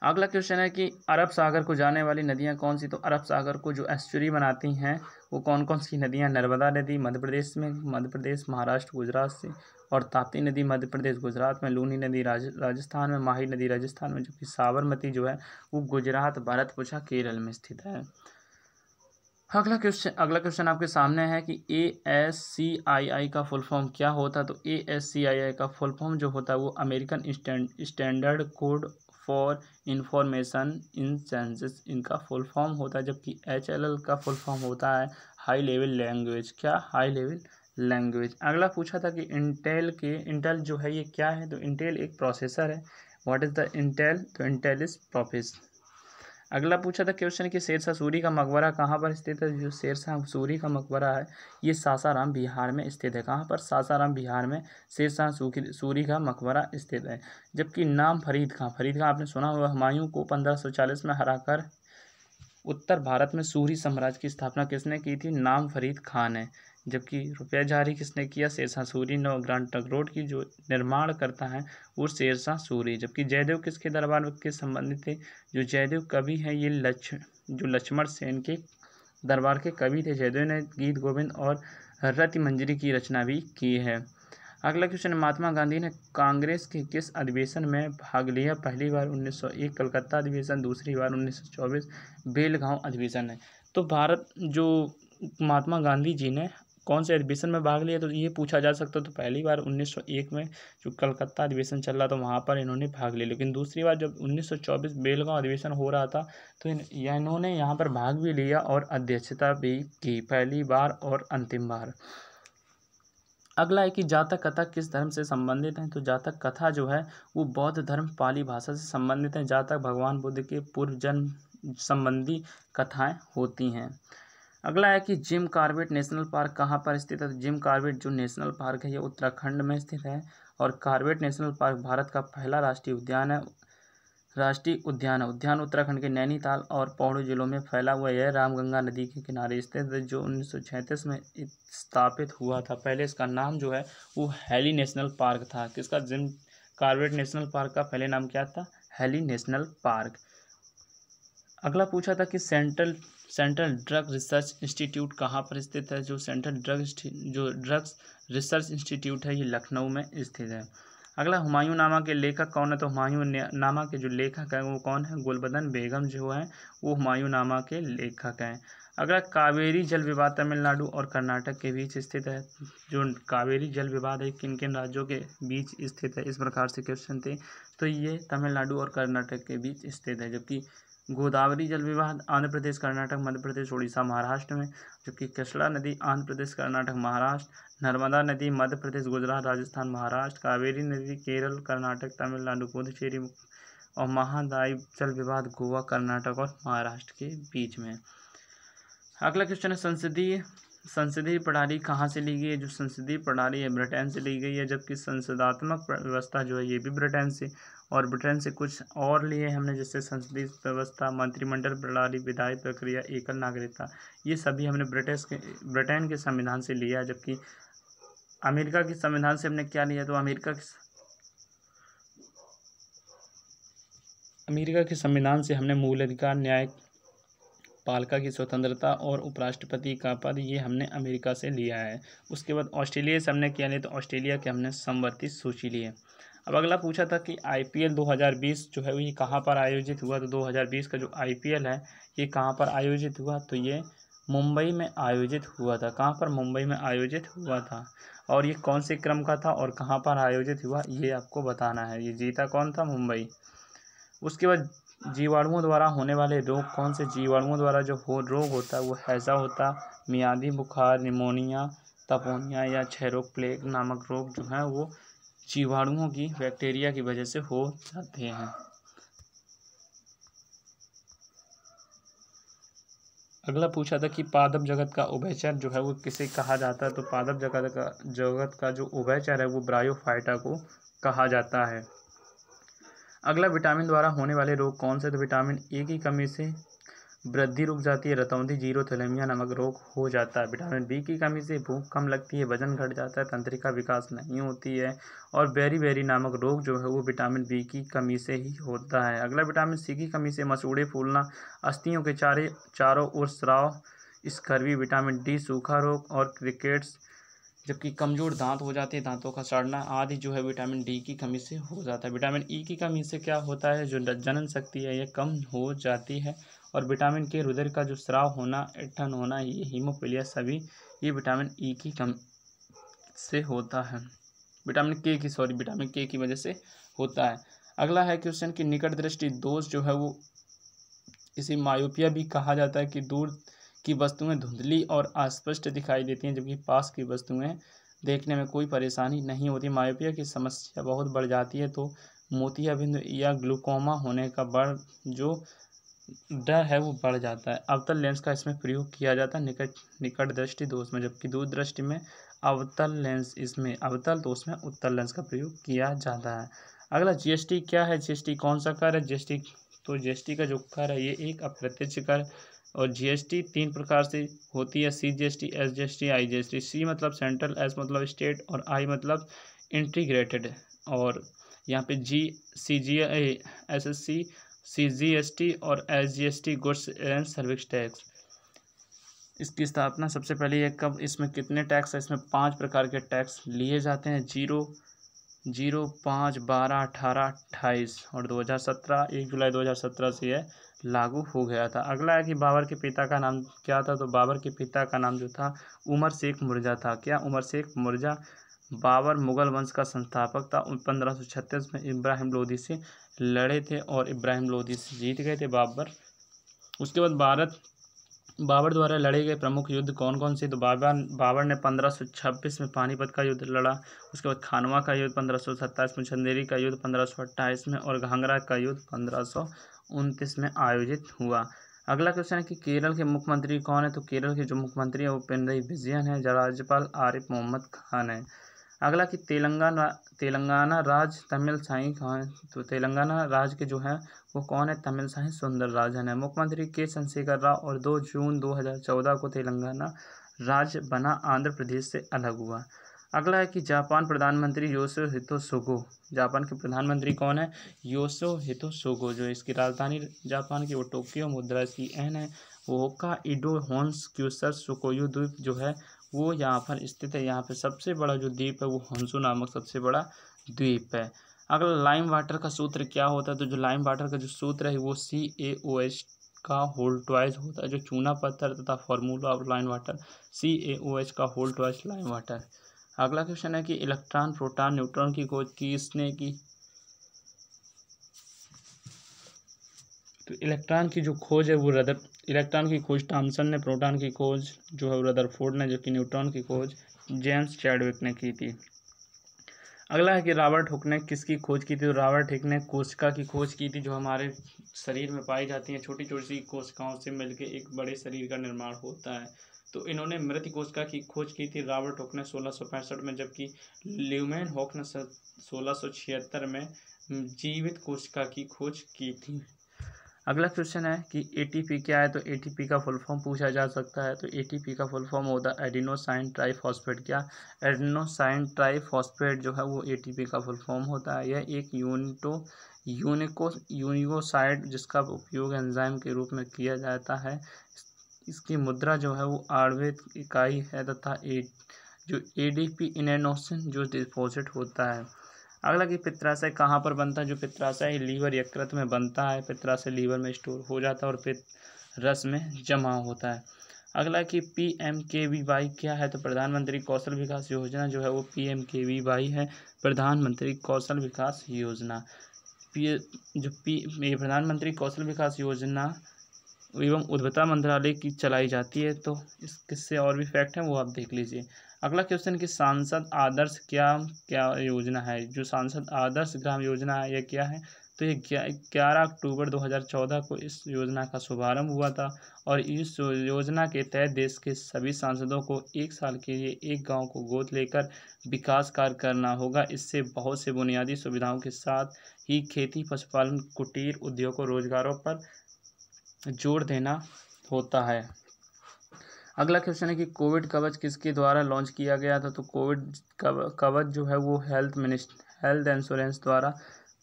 Speaker 1: अगला क्वेश्चन है कि अरब सागर को जाने वाली नदियाँ कौन सी तो अरब सागर को जो एस्चुरी बनाती हैं वो कौन कौन सी नदियाँ नर्मदा नदी मध्य प्रदेश में मध्य प्रदेश महाराष्ट्र गुजरात से और ताप्ती नदी मध्य प्रदेश गुजरात में लूनी नदी राज, राजस्थान में माही नदी राजस्थान में जबकि साबरमती जो है वो गुजरात भरतपुछा केरल में स्थित है अगला क्वेश्चन अगला क्वेश्चन आपके सामने है कि ए एस सी आई आई का फुल फॉर्म क्या होता है तो ए एस सी आई आई का फुल फॉर्म जो होता है वो American standard code for information in senses इनका फुल फॉर्म होता है जबकि एच एल एल का फुल फॉर्म होता है हाई लेवल लैंग्वेज क्या हाई लेवल लैंग्वेज अगला पूछा था कि इंटेल के इंटेल जो है ये क्या है तो इंटेल एक प्रोसेसर है व्हाट इज़ द इंटेल तो इंटेल इज़ प्रोफेस अगला पूछा था क्वेश्चन कि शेरशाह सूरी का मकबरा कहाँ पर स्थित है जो शेरशाह सूरी का मकबरा है ये सासाराम बिहार में स्थित है कहाँ पर सासाराम बिहार में शेरशाह सूरी का मकबरा स्थित है जबकि नाम फरीद खां फरीद खां आपने सुना हुआ हमायूं को पंद्रह में हराकर उत्तर भारत में सूरी साम्राज्य की स्थापना किसने की थी नाम फरीद खान ने जबकि रुपया जारी किसने किया शेरशाह सूरी नौ ग्रांड टक रोड की जो निर्माण करता है वो शेरशाह सूरी जबकि जयदेव किसके दरबार के संबंधित थे जो जयदेव कवि हैं ये लक्ष जो लक्ष्मण सेन के दरबार के कवि थे जयदेव ने गीत गोविंद और रति मंजरी की रचना भी की है अगला क्वेश्चन महात्मा गांधी ने कांग्रेस के किस अधिवेशन में भाग लिया पहली बार 1901 कलकत्ता अधिवेशन दूसरी बार 1924 बेलगांव अधिवेशन है तो भारत जो महात्मा गांधी जी ने कौन से अधिवेशन में भाग लिया तो ये पूछा जा सकता है तो पहली बार 1901 में जो कलकत्ता अधिवेशन चल रहा था वहाँ पर इन्होंने भाग लिया लेकिन दूसरी बार जब 1924 बेलगांव अधिवेशन हो रहा था तो इन्होंने यहाँ पर भाग भी लिया और अध्यक्षता भी की पहली बार और अंतिम बार अगला है कि जातक कथा किस धर्म से संबंधित है तो जातक कथा जो है वो बौद्ध धर्म पाली भाषा से संबंधित है जातक भगवान बुद्ध के पूर्व जन्म संबंधी कथाएं होती हैं अगला है कि जिम कार्बेट नेशनल पार्क कहाँ पर स्थित है तो जिम कार्बेट जो नेशनल पार्क है ये उत्तराखंड में स्थित है और कार्बेट नेशनल पार्क भारत का पहला राष्ट्रीय उद्यान है राष्ट्रीय उद्यान है उद्यान उत्तराखंड के नैनीताल और पौड़ी जिलों में फैला हुआ है रामगंगा नदी के किनारे स्थित जो उन्नीस में स्थापित हुआ था पहले इसका नाम जो है वो हैली नेशनल पार्क था किसका जिम कार्बेट नेशनल पार्क का पहले नाम क्या था हैली नेशनल पार्क अगला पूछा था कि central central drug research institute कहाँ पर स्थित है जो सेंट्रल ड्रग जो ड्रग्स रिसर्च इंस्टीट्यूट है ये लखनऊ में स्थित है अगला हुमायूं नामा के लेखक कौन है तो हुमायूं नामा के जो लेखक हैं वो कौन है गुलबदन बेगम जो हैं वो हुमायूं नामा के लेखक हैं अगला कावेरी जल विवाद तमिलनाडु और कर्नाटक के बीच स्थित है जो कावेरी जल विवाद है किन किन राज्यों के बीच स्थित है इस प्रकार से क्वेश्चन थे तो ये तमिलनाडु और कर्नाटक के बीच स्थित है जबकि गोदावरी जल विवाद आंध्र प्रदेश कर्नाटक मध्य प्रदेश उड़ीसा महाराष्ट्र में जबकि कृष्णा नदी आंध्र प्रदेश कर्नाटक महाराष्ट्र नर्मदा नदी मध्य प्रदेश गुजरात राजस्थान महाराष्ट्र कावेरी नदी केरल कर्नाटक तमिलनाडु पुदुचेरी और महादायी जल विवाद गोवा कर्नाटक और महाराष्ट्र के बीच में अगला क्वेश्चन है संसदीय संसदीय प्रणाली कहाँ से ली गई है जो संसदीय प्रणाली है ब्रिटेन से ली गई है जबकि संसदात्मक व्यवस्था जो है ये भी ब्रिटेन से और ब्रिटेन से कुछ और लिए हमने जैसे संसदीय व्यवस्था मंत्रिमंडल प्रणाली विधायी प्रक्रिया एकल नागरिकता ये सभी हमने ब्रिटिश के ब्रिटेन के संविधान से लिया जबकि अमेरिका के संविधान से हमने क्या लिया तो अमेरिका के अमेरिका के संविधान से हमने मूल अधिकार न्याय पालका की स्वतंत्रता और उपराष्ट्रपति का पद ये हमने अमेरिका से लिया है उसके बाद ऑस्ट्रेलिया से हमने क्या लिया तो ऑस्ट्रेलिया के हमने समवर्ती सूची ली है अब अगला पूछा था कि आईपीएल 2020 जो है ये कहाँ पर आयोजित हुआ तो 2020 का जो आईपीएल है ये कहाँ पर आयोजित हुआ तो ये मुंबई में आयोजित हुआ था कहाँ पर मुंबई में आयोजित हुआ था और ये कौन से क्रम का था और कहाँ पर आयोजित हुआ ये आपको बताना है ये जीता कौन था मुंबई उसके बाद जीवाणुओं द्वारा होने वाले रोग कौन से जीवाणुओं द्वारा जो हो रोग होता है वो हैज़ा होता मियादी बुखार निमोनिया तपोनिया या रोग प्लेग नामक रोग जो है वो जीवाणुओं की बैक्टीरिया की वजह से हो जाते हैं अगला पूछा था कि पादप जगत का उभयचर जो है वो किसे कहा जाता है तो पादप जगत का जगत का जो उभयचर है वो ब्रायोफाइटा को कहा जाता है अगला विटामिन द्वारा होने वाले रोग कौन से तो विटामिन ए की कमी से वृद्धि रुक जाती है रतौंधी जीरो थैलेमिया नामक रोग हो जाता है विटामिन बी की कमी से भूख कम लगती है वजन घट जाता है तंत्रिका विकास नहीं होती है और बेरी बेरी नामक रोग जो है वो विटामिन बी की कमी से ही होता है अगला विटामिन सी की कमी से मसूड़े फूलना अस्थियों के चारे चारों ओर स्राव स्कर्वी विटामिन डी सूखा रोग और क्रिकेट्स जबकि कमज़ोर दांत हो जाते हैं दांतों का सड़ना आदि जो है विटामिन डी की कमी से हो जाता है विटामिन ई e की कमी से क्या होता है जो जनन शक्ति है यह कम हो जाती है और विटामिन के रुदर का जो स्राव होना एठन होना ये हीमोफीलिया सभी ये विटामिन ई e की कम से होता है विटामिन के की सॉरी विटामिन के की वजह से होता है अगला है क्वेश्चन कि निकट दृष्टि दोष जो है वो इसे मायोपिया भी कहा जाता है कि दूर की वस्तुएं धुंधली और अस्पष्ट दिखाई देती हैं जबकि पास की वस्तुएं देखने में कोई परेशानी नहीं होती मायोपिया की समस्या बहुत बढ़ जाती है तो मोतिया बिंदु या ग्लूकोमा होने का बढ़ जो डर है वो बढ़ जाता है अवतल लेंस का इसमें प्रयोग किया जाता है निकट निकट दृष्टि दोष में जबकि दूर दृष्टि में अवतल लेंस इसमें अवतल दोष में उत्तर लेंस का प्रयोग किया जाता है अगला जीएसटी क्या है जीएसटी कौन सा कर है जीएसटी तो जीएसटी का जो कर है ये एक अप्रत्यक्ष कर और जीएसटी तीन प्रकार से होती है C G S T I T C मतलब सेंट्रल एस मतलब स्टेट और आई मतलब इंटीग्रेटेड और यहाँ पे G C G S S C C G S T और S G S T goods and service tax इसकी स्थापना सबसे पहले ये कब इसमें कितने टैक्स है इसमें पांच प्रकार के टैक्स लिए जाते हैं जीरो जीरो पाँच बारह अठारह अट्ठाईस और दो हजार सत्रह एक जुलाई दो हजार सत्रह से यह लागू हो गया था अगला है कि बाबर के पिता का नाम क्या था तो बाबर के पिता का नाम जो था उमर शेख मुर्जा था क्या उमर शेख मुर्जा बाबर मुगल वंश का संस्थापक था पंद्रह सौ छत्तीस में इब्राहिम लोधी से लड़े थे और इब्राहिम लोधी से जीत गए थे बाबर उसके बाद भारत बाबर द्वारा लड़े गए प्रमुख युद्ध कौन कौन से तो बाबर बाबर ने पंद्रह सौ छब्बीस में पानीपत का युद्ध लड़ा उसके बाद खानवा का युद्ध पंद्रह सौ सत्ताईस में चंदेरी का युद्ध पंद्रह सौ अट्ठाईस में और घांगरा का युद्ध पंद्रह सौ उनतीस में आयोजित हुआ अगला क्वेश्चन है कि केरल के मुख्यमंत्री कौन है तो केरल के जो मुख्यमंत्री है वो पिनरई विजयन है राज्यपाल आरिफ मोहम्मद खान है अगला कि तेलंगाना तेलंगाना राज तमिल साई तो तेलंगाना राज के जो है वो कौन है तमिल साई सुंदर राजन है मुख्यमंत्री के चंद्रशेखर राव और दो जून चौदह को तेलंगाना राज्य बना आंध्र प्रदेश से अलग हुआ अगला है कि जापान प्रधानमंत्री योसो हितो सोगो जापान के प्रधानमंत्री कौन है योसो हितो सोगो जो इसकी राजधानी जापान की वो टोक्यो मुद्रा इसकी एन है वो का इडो हॉन्स क्यूसर सुकोयो द्वीप जो है वो यहाँ पर स्थित है यहाँ पे सबसे बड़ा जो द्वीप है वो हंसू नामक सबसे बड़ा द्वीप है अगला लाइम वाटर का सूत्र क्या होता है तो जो लाइम वाटर का जो सूत्र है वो सी ए ओ एच का होल ट्वाइस होता है जो चूना पत्थर तथा formula of lime water C A O H का होल ट्वाइस लाइम वाटर अगला क्वेश्चन है कि इलेक्ट्रॉन प्रोटॉन न्यूट्रॉन की खोज किसने की तो इलेक्ट्रॉन की जो खोज है वो रदर इलेक्ट्रॉन की खोज टॉमसन ने प्रोटॉन की खोज जो है रदर फोर्ड ने जबकि न्यूट्रॉन की खोज जेम्स चैडविक ने की थी अगला है कि रॉबर्ट हुक ने किसकी खोज की थी तो रॉबर्ट हुक ने कोशिका की खोज की थी जो हमारे शरीर में पाई जाती हैं छोटी छोटी सी कोशिकाओं से मिलकर एक बड़े शरीर का निर्माण होता है तो इन्होंने मृत कोशिका की खोज की थी रॉबर्ट हुक ने सोलह में जबकि ल्यूमेन हॉक ने सोलह में जीवित कोशिका की खोज की थी अगला क्वेश्चन है कि एटीपी क्या है तो एटीपी का फुल फॉर्म पूछा जा सकता है तो एटीपी का फुल फॉर्म होता है एडिनोसाइन ट्राइफॉस्फेट क्या एडिनोसाइन ट्राइफॉस्फेट जो है वो एटीपी का फुल फॉर्म होता है यह एक यूनिटो यूनिको यूनिकोसाइड जिसका उपयोग एंजाइम के रूप में किया जाता है इसकी मुद्रा जो है वो आयुर्वेद इकाई है तथा ए जो पी इनोसिन जो डिपोजिट होता है अगला कि पित्राशय कहाँ पर बनता है जो पित्राशय लीवर यकृत में बनता है पित्राशय लीवर में स्टोर हो जाता है और पित रस में जमा होता है अगला कि P M K V Y क्या है तो प्रधानमंत्री कौशल विकास योजना जो है वो P M K V Y है प्रधानमंत्री कौशल विकास योजना पी जो पी ये प्रधानमंत्री कौशल विकास योजना एवं उद्यमिता मंत्रालय की चलाई जाती है तो इस किससे और भी फैक्ट हैं वो आप देख लीजिए अगला क्वेश्चन कि सांसद आदर्श क्या क्या योजना है जो सांसद आदर्श ग्राम योजना है यह क्या है तो ये ग्यारह अक्टूबर 2014 को इस योजना का शुभारंभ हुआ था और इस योजना के तहत देश के सभी सांसदों को एक साल के लिए एक गांव को गोद लेकर विकास कार्य करना होगा इससे बहुत से बुनियादी सुविधाओं के साथ ही खेती पशुपालन कुटीर उद्योग और रोजगारों पर जोर देना होता है अगला क्वेश्चन है कि कोविड कवच किसके द्वारा लॉन्च किया गया था तो कोविड कवच जो है वो हेल्थ मिनिस्टर हेल्थ इंश्योरेंस द्वारा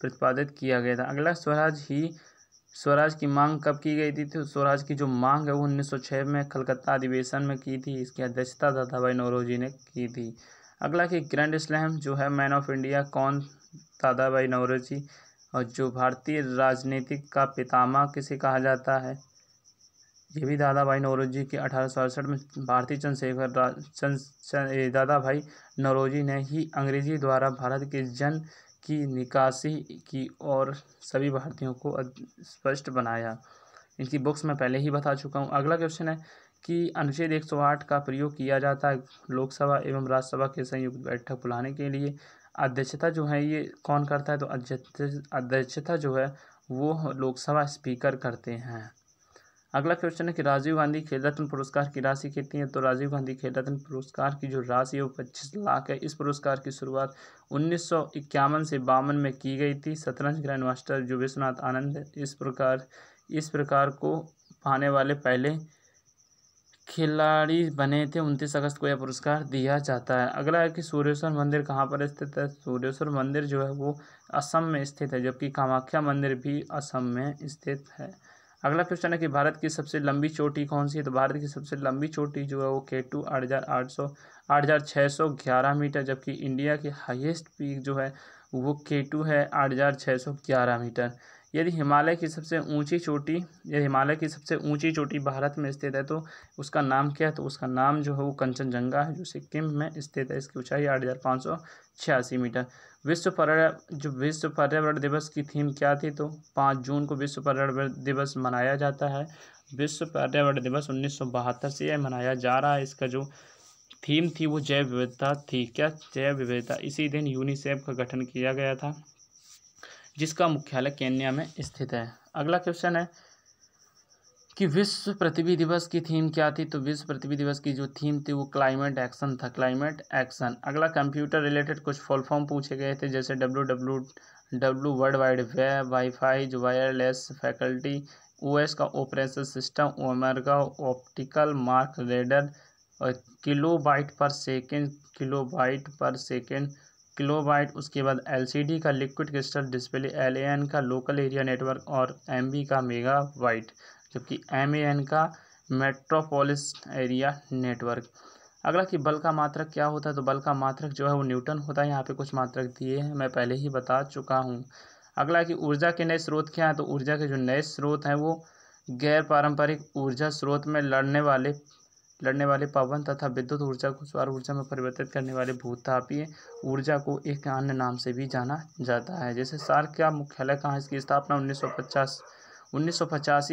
Speaker 1: प्रतिपादित किया गया था अगला स्वराज ही स्वराज की मांग कब की गई थी तो स्वराज की जो मांग है वो उन्नीस में कलकत्ता अधिवेशन में की थी इसकी अध्यक्षता दादा भाई नौरोजी ने की थी अगला कि ग्रैंड स्लैम जो है मैन ऑफ इंडिया कौन दादा भाई नौरोजी और जो भारतीय राजनीतिक का पितामा किसे कहा जाता है ये भी दादा भाई नौरोजी के अठारह में भारतीय चंद्रशेखर दादा भाई नौरोजी ने ही अंग्रेजी द्वारा भारत के जन की निकासी की और सभी भारतीयों को स्पष्ट बनाया इनकी बुक्स मैं पहले ही बता चुका हूँ अगला क्वेश्चन है कि अनुच्छेद 108 का प्रयोग किया जाता है लोकसभा एवं राज्यसभा के संयुक्त बैठक बुलाने के लिए अध्यक्षता जो है ये कौन करता है तो अध्यक्षता जो है वो लोकसभा स्पीकर करते हैं अगला क्वेश्चन है कि राजीव गांधी खेल रत्न पुरस्कार की राशि कितनी है तो राजीव गांधी खेल रत्न पुरस्कार की जो राशि है वो पच्चीस लाख है इस पुरस्कार की शुरुआत उन्नीस से बावन में की गई थी शतरंज ग्रैंड मास्टर जो विश्वनाथ आनंद इस प्रकार इस प्रकार को पाने वाले पहले खिलाड़ी बने थे उनतीस अगस्त को यह पुरस्कार दिया जाता है अगला है कि सूर्यश्वर मंदिर कहाँ पर स्थित है सूर्यश्वर मंदिर जो है वो असम में स्थित है जबकि कामाख्या मंदिर भी असम में स्थित है अगला क्वेश्चन है कि भारत की सबसे लंबी चोटी कौन सी है तो भारत की सबसे लंबी चोटी जो है वो के टू आठ हज़ार आठ सौ आठ हज़ार छः सौ ग्यारह मीटर जबकि इंडिया की हाईएस्ट पीक जो है वो के टू है आठ हज़ार छः सौ ग्यारह मीटर यदि हिमालय की सबसे ऊंची चोटी यदि हिमालय की सबसे ऊंची चोटी भारत में स्थित है तो उसका नाम क्या है तो उसका नाम जो है वो कंचनजंगा है जो सिक्किम में स्थित है इसकी ऊंचाई आठ हज़ार पाँच सौ छियासी मीटर विश्व पर्यावरण जो विश्व पर्यावरण दिवस की थीम क्या थी तो पाँच जून को विश्व पर्यावरण दिवस मनाया जाता है विश्व पर्यावरण दिवस उन्नीस से यह मनाया जा रहा है इसका जो थीम थी वो जैव विविधता थी क्या जैव विविधता इसी दिन यूनिसेफ का गठन किया गया था जिसका मुख्यालय केन्या में स्थित है अगला क्वेश्चन है कि विश्व पृथ्वी दिवस की थीम क्या थी तो विश्व पृथ्वी दिवस की जो थीम थी वो क्लाइमेट एक्शन था क्लाइमेट एक्शन अगला कंप्यूटर रिलेटेड कुछ फुल फॉर्म पूछे गए थे जैसे W W W world wide web WiFi जो वायरलेस फैकल्टी ओएस का operation system omega optical mark reader और kilo byte per second kilo byte per second kilobyte उसके बाद एलसीडी का लिक्विड क्रिस्टल डिस्प्ले एल का लोकल एरिया नेटवर्क और M का mega byte जबकि एम का मेट्रोपोलिस एरिया नेटवर्क अगला कि बल का मात्रक क्या होता है तो बल का मात्रक जो है वो न्यूटन होता है यहाँ पे कुछ मात्रक दिए हैं मैं पहले ही बता चुका हूँ अगला कि ऊर्जा के नए स्रोत क्या हैं तो ऊर्जा के जो नए स्रोत हैं वो गैर पारंपरिक ऊर्जा स्रोत में लड़ने वाले लड़ने वाले पवन तथा विद्युत ऊर्जा को सौर ऊर्जा में परिवर्तित करने वाले भूतापीय ऊर्जा को एक अन्य नाम से भी जाना जाता है जैसे सार का मुख्यालय कहाँ इसकी स्थापना उन्नीस उन्नीस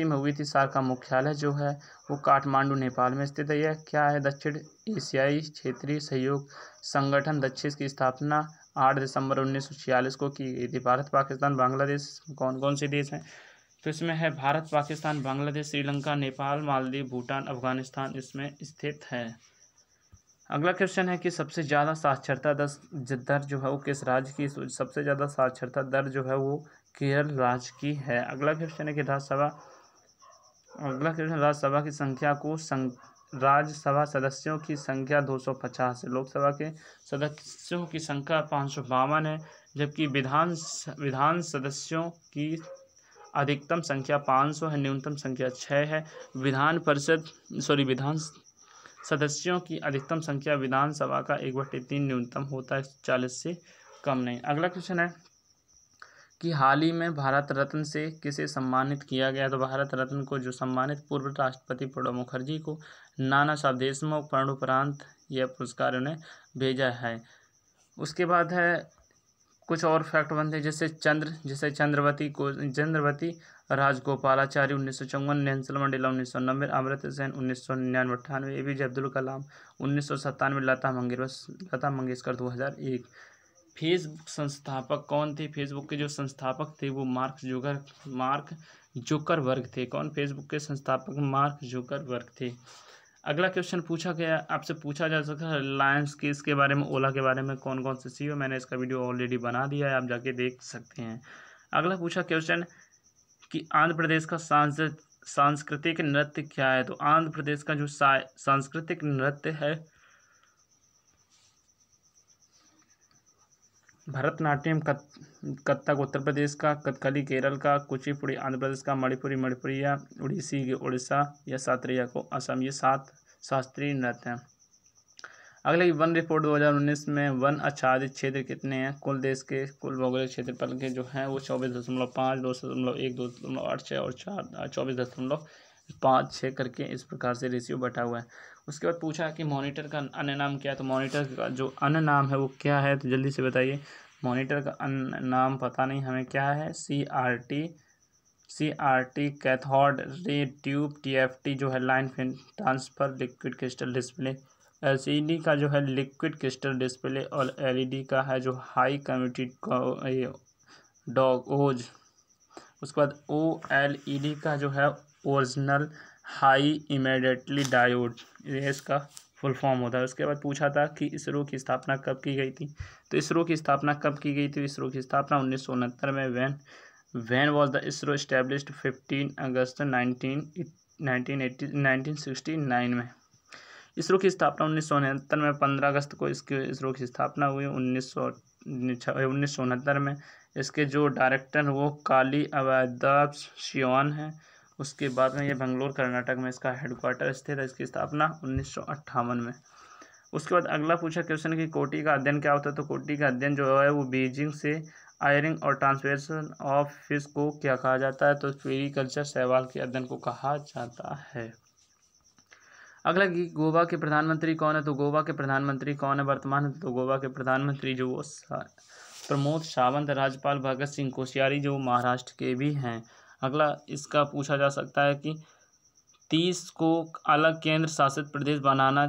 Speaker 1: में हुई थी सार का मुख्यालय जो है वो काठमांडू नेपाल में स्थित है यह क्या है दक्षिण एशियाई क्षेत्रीय सहयोग संगठन दक्षिण की स्थापना आठ दिसंबर उन्नीस को की गई थी भारत पाकिस्तान बांग्लादेश कौन कौन से देश हैं तो इसमें है भारत पाकिस्तान बांग्लादेश श्रीलंका नेपाल मालदीव भूटान अफगानिस्तान इसमें स्थित है अगला क्वेश्चन है कि सबसे ज़्यादा साक्षरता दर जो है वो किस राज्य की तो सबसे ज़्यादा साक्षरता दर जो है वो केरल राज्य की है अगला क्वेश्चन है कि राज्यसभा अगला क्वेश्चन राज्यसभा की संख्या को सं... राज्यसभा सदस्यों की संख्या दो सौ पचास है लोकसभा के सदस्यों की संख्या पाँच सौ बावन है जबकि विधान विधान सदस्यों की अधिकतम संख्या पाँच सौ है न्यूनतम संख्या छः है विधान परिषद सॉरी विधान सदस्यों की अधिकतम संख्या विधानसभा का एक बटे तीन न्यूनतम होता है चालीस से कम नहीं अगला क्वेश्चन है कि हाल ही में भारत रत्न से किसे सम्मानित किया गया तो भारत रत्न को जो सम्मानित पूर्व राष्ट्रपति प्रणब मुखर्जी को नाना साहब देशमुख प्रणोपरांत यह पुरस्कार उन्हें भेजा है उसके बाद है कुछ और फैक्ट बनते हैं जैसे चंद्र जैसे चंद्रवती को चंद्रवती राजगोपालाचार्य उन्नीस सौ चौवन नेंसल मंडेला उन्नीस सौ नब्बे अमृत सेन उन्नीस सौ निन्यानवे अट्ठानवे ए पी जे अब्दुल कलाम उन्नीस सौ सत्तानवे लता मंगेशकर लता मंगेशकर दो हज़ार एक फेसबुक संस्थापक कौन थे फेसबुक के जो संस्थापक थे वो मार्क जोकर मार्क जोकर वर्ग थे कौन फेसबुक के संस्थापक मार्क जोकर वर्ग थे अगला क्वेश्चन पूछा गया आपसे पूछा जा सकता है रिलायंस की इसके बारे में ओला के बारे में कौन कौन से सी मैंने इसका वीडियो ऑलरेडी बना दिया है आप जाके देख सकते हैं अगला पूछा क्वेश्चन कि आंध्र प्रदेश का सांस्कृतिक नृत्य क्या है तो आंध्र प्रदेश का जो सांस्कृतिक नृत्य है भरतनाट्यम कथ कथक उत्तर प्रदेश का कथकली केरल का कुचिपुड़ी आंध्र प्रदेश का मणिपुरी मणिपुरिया उड़ीसी उड़ीसा या सातरिया को असम ये सात शास्त्रीय नृत्य हैं अगले वन रिपोर्ट 2019 में वन आच्छादित क्षेत्र कितने हैं कुल देश के कुल भौगोलिक क्षेत्रफल के जो हैं वो चौबीस दशमलव पाँच दो दशमलव एक दो दशमलव आठ छः और चार चौबीस दशमलव पाँच छः करके इस प्रकार से रेशियो बटा हुआ है उसके बाद पूछा कि मॉनिटर का अन्य नाम क्या है तो मॉनिटर का जो अन्य नाम है वो क्या है तो जल्दी से बताइए मॉनिटर का अन्य नाम पता नहीं हमें क्या है C R T C R T cathode ray tube T F T जो है line fin transfer liquid crystal display L C D का जो है लिक्विड क्रिस्टल डिस्प्ले और एल ई डी का है जो हाई कम्यूटी डॉग ओज उसके बाद ओ एल ई डी का जो है ओरिजिनल हाई इमेडिएटली डायोड ये इसका फुल फॉर्म होता है उसके बाद पूछा था कि इसरो की स्थापना कब की गई थी तो इसरो की स्थापना कब की गई थी इसरो की स्थापना उन्नीस सौ उनहत्तर में when when was the ISRO establish fifteen August nineteen nineteen eighty nineteen sixty nine में इसरो की स्थापना उन्नीस सौ उनहत्तर में पंद्रह अगस्त को इसके इसरो की स्थापना हुई उन्नीस सौ उन्नीस सौ उनहत्तर में इसके जो डायरेक्टर वो काली अवैदाब शिवान हैं उसके बाद में ये बंगलोर कर्नाटक में इसका हेडक्वार्टर स्थित है इसकी स्थापना उन्नीस में उसके बाद अगला पूछा क्वेश्चन कि कोटी का अध्ययन क्या होता है तो कोटी का अध्ययन जो है वो बीजिंग से आयरिंग और ट्रांसफेशन ऑफ फिश को क्या कहा जाता है तो फेरिकल्चर सहवाल के अध्ययन को कहा जाता है अगला कि गोवा के प्रधानमंत्री कौन है तो गोवा के प्रधानमंत्री कौन है वर्तमान तो गोवा के प्रधानमंत्री जो वो प्रमोद सावंत राज्यपाल भगत सिंह कोश्यारी जो महाराष्ट्र के भी हैं अगला इसका पूछा जा सकता है कि तीस को अलग केंद्र शासित प्रदेश बनाना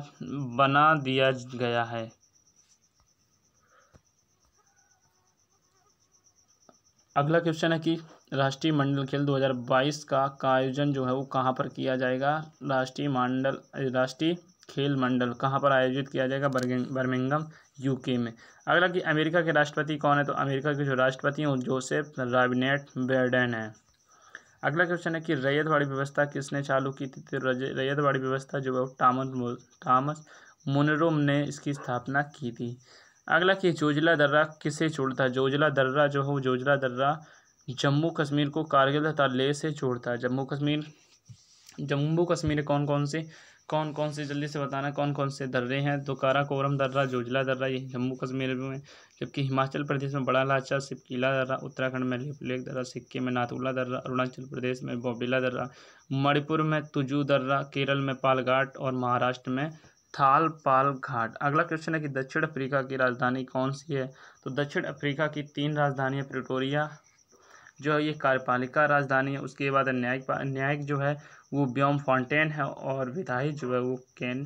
Speaker 1: बना दिया गया है अगला क्वेश्चन है कि राष्ट्रीय मंडल खेल 2022 का का आयोजन जो है वो कहाँ पर किया जाएगा राष्ट्रीय मंडल राष्ट्रीय खेल मंडल कहाँ पर आयोजित किया जाएगा बर्मिंगम यूके में अगला कि अमेरिका के राष्ट्रपति कौन है तो अमेरिका के जो राष्ट्रपति हैं जोसेफ राबिनेट बेडन हैं अगला क्वेश्चन है कि रैयतवाड़ी व्यवस्था किसने चालू की थी तो रैयतवाड़ी व्यवस्था जो है टामस टामस मुनरोम ने इसकी स्थापना की थी अगला कि जोजिला दर्रा किसे जोड़ता है जोजिला दर्रा जो हो जोजिला दर्रा जम्मू कश्मीर को कारगिल तथा लेह से जोड़ता है जम्मू कश्मीर जम्मू कश्मीर कौन कौन से कौन कौन से जल्दी से बताना कौन कौन से दर्रे हैं तो काराकोरम दर्रा जोजिला दर्रा ये जम्मू कश्मीर में जबकि हिमाचल प्रदेश में बड़ा लाचा सिपकीला दर्रा उत्तराखंड में लिपलेख दर्रा सिक्किम में नाथुला दर्रा अरुणाचल प्रदेश में बॉबिला दर्रा मणिपुर में तुजू दर्रा केरल में पालघाट और महाराष्ट्र में थाल पाल घाट अगला क्वेश्चन है कि दक्षिण अफ्रीका की राजधानी कौन सी है तो दक्षिण अफ्रीका की तीन राजधानियाँ प्रिटोरिया जो है ये कार्यपालिका राजधानी है उसके बाद न्यायिक न्यायिक जो है वो ब्योम फाउंटेन है और विधायी जो है वो केन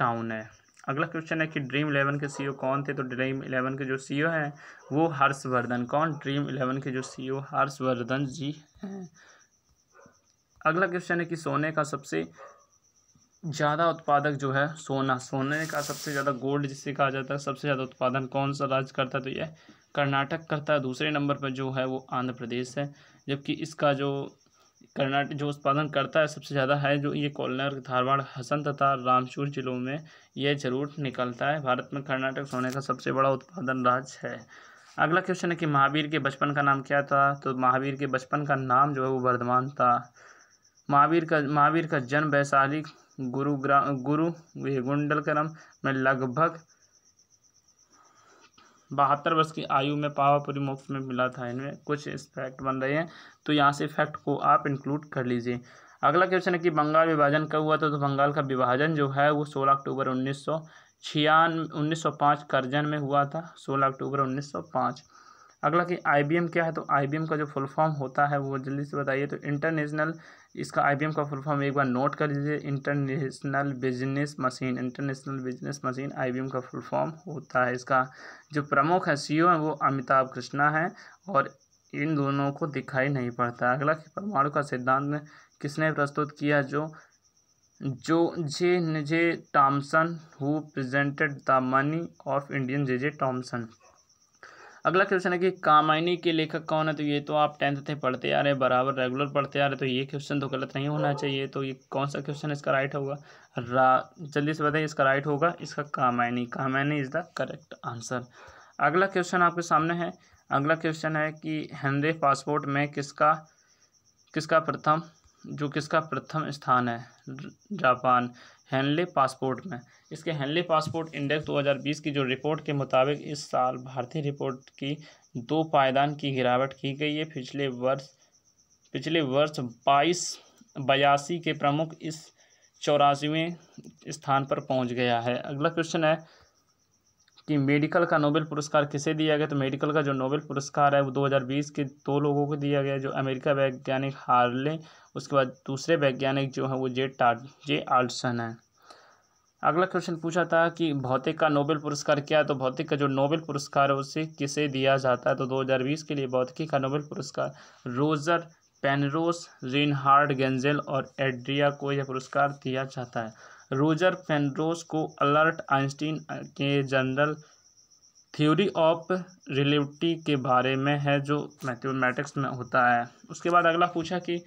Speaker 1: टाउन है अगला क्वेश्चन है कि ड्रीम इलेवन के सीईओ e कौन थे तो ड्रीम इलेवन के जो सीईओ e हैं वो हर्षवर्धन कौन ड्रीम इलेवन के जो सीईओ e हर्षवर्धन जी हैं अगला क्वेश्चन है कि सोने का सबसे ज़्यादा उत्पादक जो है सोना सोने का सबसे ज़्यादा गोल्ड जिसे कहा जाता है सबसे ज़्यादा उत्पादन कौन सा राज्य करता है तो यह कर्नाटक करता है दूसरे नंबर पर जो है वो आंध्र प्रदेश है जबकि इसका जो कर्नाटक जो उत्पादन करता है सबसे ज़्यादा है जो ये कोलनर धारवाड़ हसन तथा रामचूर जिलों में ये जरूर निकलता है भारत में कर्नाटक सोने का सबसे बड़ा उत्पादन राज्य है अगला क्वेश्चन है कि महावीर के बचपन का नाम क्या था तो महावीर के बचपन का नाम जो है वो वर्धमान था महावीर का महावीर का जन्म वैशाली गुरुग्राम गुरु, गुरु गुंडलकरम में लगभग बहत्तर वर्ष की आयु में पावापुरी मुफ्त में मिला था इनमें कुछ फैक्ट बन रहे हैं तो यहाँ से फैक्ट को आप इंक्लूड कर लीजिए अगला क्वेश्चन है कि बंगाल विभाजन कब हुआ था तो बंगाल का विभाजन जो है वो सोलह अक्टूबर उन्नीस सौ छियानवे उन्नीस सौ पाँच करजन में हुआ था सोलह अक्टूबर उन्नीस सौ पाँच अगला कि आईबीएम क्या है तो आईबीएम का जो फुल फॉर्म होता है वो जल्दी से बताइए तो इंटरनेशनल इसका आई का फुल फॉर्म एक बार नोट कर लीजिए international business machine international business machine I का फुल फॉर्म होता है इसका जो प्रमुख है सी e है वो अमिताभ कृष्णा है और इन दोनों को दिखाई नहीं पड़ता अगला परमाणु का सिद्धांत किसने प्रस्तुत किया जो जो जे निजे Thomson who presented the money of Indian J J Thomson अगला क्वेश्चन है कि कामायनी के लेखक कौन है तो ये तो आप टेंथ थे पढ़ते आ रहे हैं बराबर रेगुलर पढ़ते आ रहे तो ये क्वेश्चन तो गलत नहीं होना चाहिए तो ये कौन सा क्वेश्चन इसका राइट होगा रा जल्दी से बताइए इसका राइट होगा इसका Kamayani Kamayani is the correct answer अगला क्वेश्चन आपके सामने है अगला क्वेश्चन है कि हेनरे पासपोर्ट में किसका किसका प्रथम जो किसका प्रथम स्थान है जापान हेनले पासपोर्ट में इसके हेनले पासपोर्ट इंडेक्स 2020 की जो रिपोर्ट के मुताबिक इस साल भारतीय रिपोर्ट की दो पायदान की गिरावट की गई है पिछले वर्ष पिछले वर्ष बाईस बयासी के प्रमुख इस चौरासीवें स्थान पर पहुंच गया है अगला क्वेश्चन है कि मेडिकल का नोबेल पुरस्कार किसे दिया गया तो मेडिकल का जो नोबेल पुरस्कार है वो 2020 के दो लोगों को दिया गया जो अमेरिका वैज्ञानिक हार्ले उसके बाद दूसरे वैज्ञानिक जो हैं वो जे टाट जे आल्टसन हैं अगला क्वेश्चन पूछा था कि भौतिक का नोबेल पुरस्कार क्या है तो भौतिक का जो नोबेल पुरस्कार है उसे किसे दिया जाता है तो 2020 के लिए भौतिकी का नोबेल पुरस्कार रोजर पेनरोस रिनहार्ड गेंजेल और एड्रिया को यह पुरस्कार दिया जाता है रोजर पेनरोस को अलर्ट आइंस्टीन के जनरल थ्योरी ऑफ रिलेटिविटी के बारे में है जो मैथमेटिक्स में होता है उसके बाद अगला पूछा कि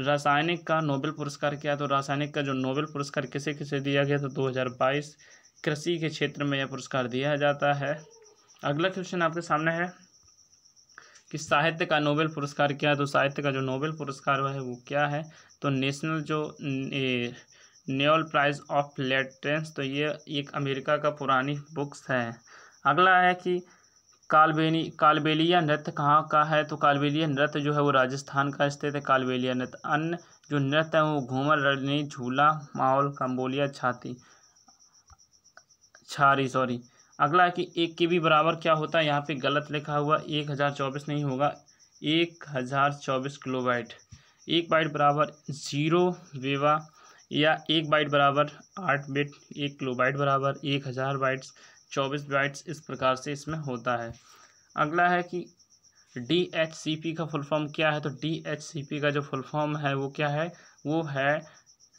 Speaker 1: रासायनिक का नोबेल पुरस्कार किया तो रासायनिक का जो नोबेल पुरस्कार किसे किसे दिया गया तो 2022 कृषि के क्षेत्र में यह पुरस्कार दिया जाता है अगला क्वेश्चन आपके सामने है कि साहित्य का नोबेल पुरस्कार क्या है तो साहित्य का जो नोबेल पुरस्कार है वो क्या है तो नेशनल जो नेवल प्राइज ऑफ लेटेंस तो ये एक अमेरिका का पुरानी बुक्स है अगला है कि कालबेनी कालबेलिया नृत्य कहाँ का है तो कालबेलिया नृत्य जो है वो राजस्थान का स्थित है कालबेलिया नृत्य अन्य जो नृत्य है वो घूमर रजनी झूला माहौल कंबोलिया छाती छारी सॉरी अगला है कि एक के भी बराबर क्या होता है यहाँ पे गलत लिखा हुआ एक हज़ार चौबीस नहीं होगा एक हज़ार चौबीस किलो बाइट एक बाइट बराबर ज़ीरो वेवा या एक बाइट बराबर आठ बिट एक किलो बाइट बराबर एक हज़ार बाइट्स चौबीस बाइट्स इस प्रकार से इसमें होता है अगला है कि डी एच सी पी का फुल फॉर्म क्या है तो डी एच सी पी का जो फुल फॉर्म है वो क्या है वो है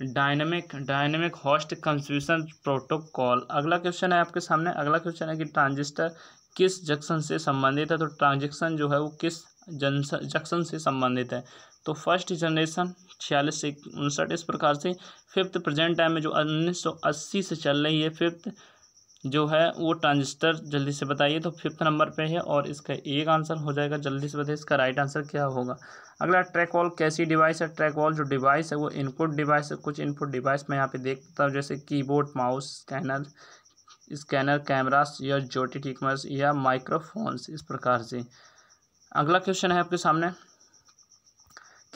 Speaker 1: dynamic dynamic host confusion protocol अगला क्वेश्चन है आपके सामने अगला क्वेश्चन है कि ट्रांजिस्टर किस जंक्शन से संबंधित है तो ट्रांजेक्शन जो है वो किस जंक्शन से संबंधित है तो फर्स्ट जनरेशन छियालीस से उनसठ इस प्रकार से फिफ्थ प्रेजेंट टाइम में जो उन्नीस सौ अस्सी से चल रही है फिफ्थ जो है वो ट्रांजिस्टर जल्दी से बताइए तो फिफ्थ नंबर पे है और इसका एक आंसर हो जाएगा जल्दी से बताइए इसका राइट आंसर क्या होगा अगला ट्रैक वॉल कैसी डिवाइस है ट्रैक वॉल जो डिवाइस है वो इनपुट डिवाइस है कुछ इनपुट डिवाइस मैं यहाँ पे देखता हूँ जैसे keyboard mouse scanner scanner cameras या जोटी टिकमर्स या माइक्रोफोन्स इस प्रकार से अगला क्वेश्चन है आपके सामने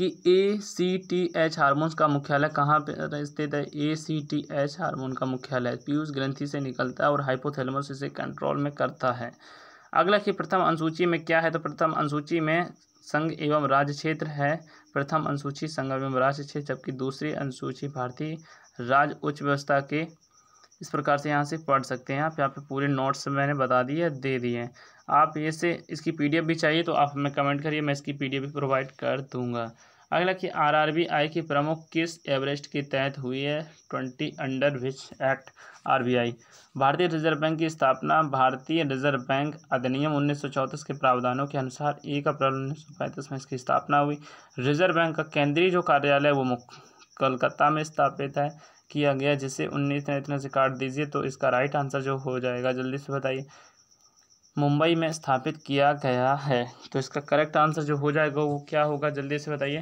Speaker 1: कि A C T H hormones का मुख्यालय कहाँ पर स्थित है A C T H hormone का मुख्यालय पीयूष ग्रंथि से निकलता है और हाइपोथेलमोस इसे कंट्रोल में करता है अगला कि प्रथम अनुसूची में क्या है तो प्रथम अनुसूची में संघ एवं राज्य क्षेत्र है प्रथम अनुसूची संघ एवं राज्य क्षेत्र जबकि दूसरी अनुसूची भारतीय राज्य उच्च व्यवस्था के इस प्रकार से यहाँ से पढ़ सकते हैं आप यहाँ पे पूरे नोट्स मैंने बता दिए दे दिए हैं आप ये से इसकी पीडीएफ भी चाहिए तो आप हमें कमेंट करिए मैं इसकी पीडीएफ भी प्रोवाइड कर दूँगा अगला कि आरआरबी आई की प्रमुख किस एवरेस्ट के तहत हुई है twenty under which act RBI भारतीय रिजर्व बैंक की स्थापना भारतीय रिजर्व बैंक अधिनियम उन्नीस के प्रावधानों के अनुसार एक अप्रैल उन्नीस में इसकी स्थापना हुई रिजर्व बैंक का केंद्रीय जो कार्यालय वो कलकत्ता में स्थापित है किया गया जिसे उन्नीस इतने से काट दीजिए तो इसका राइट आंसर जो हो जाएगा जल्दी से बताइए मुंबई में स्थापित किया गया है तो इसका करेक्ट आंसर जो हो जाएगा वो क्या होगा जल्दी से बताइए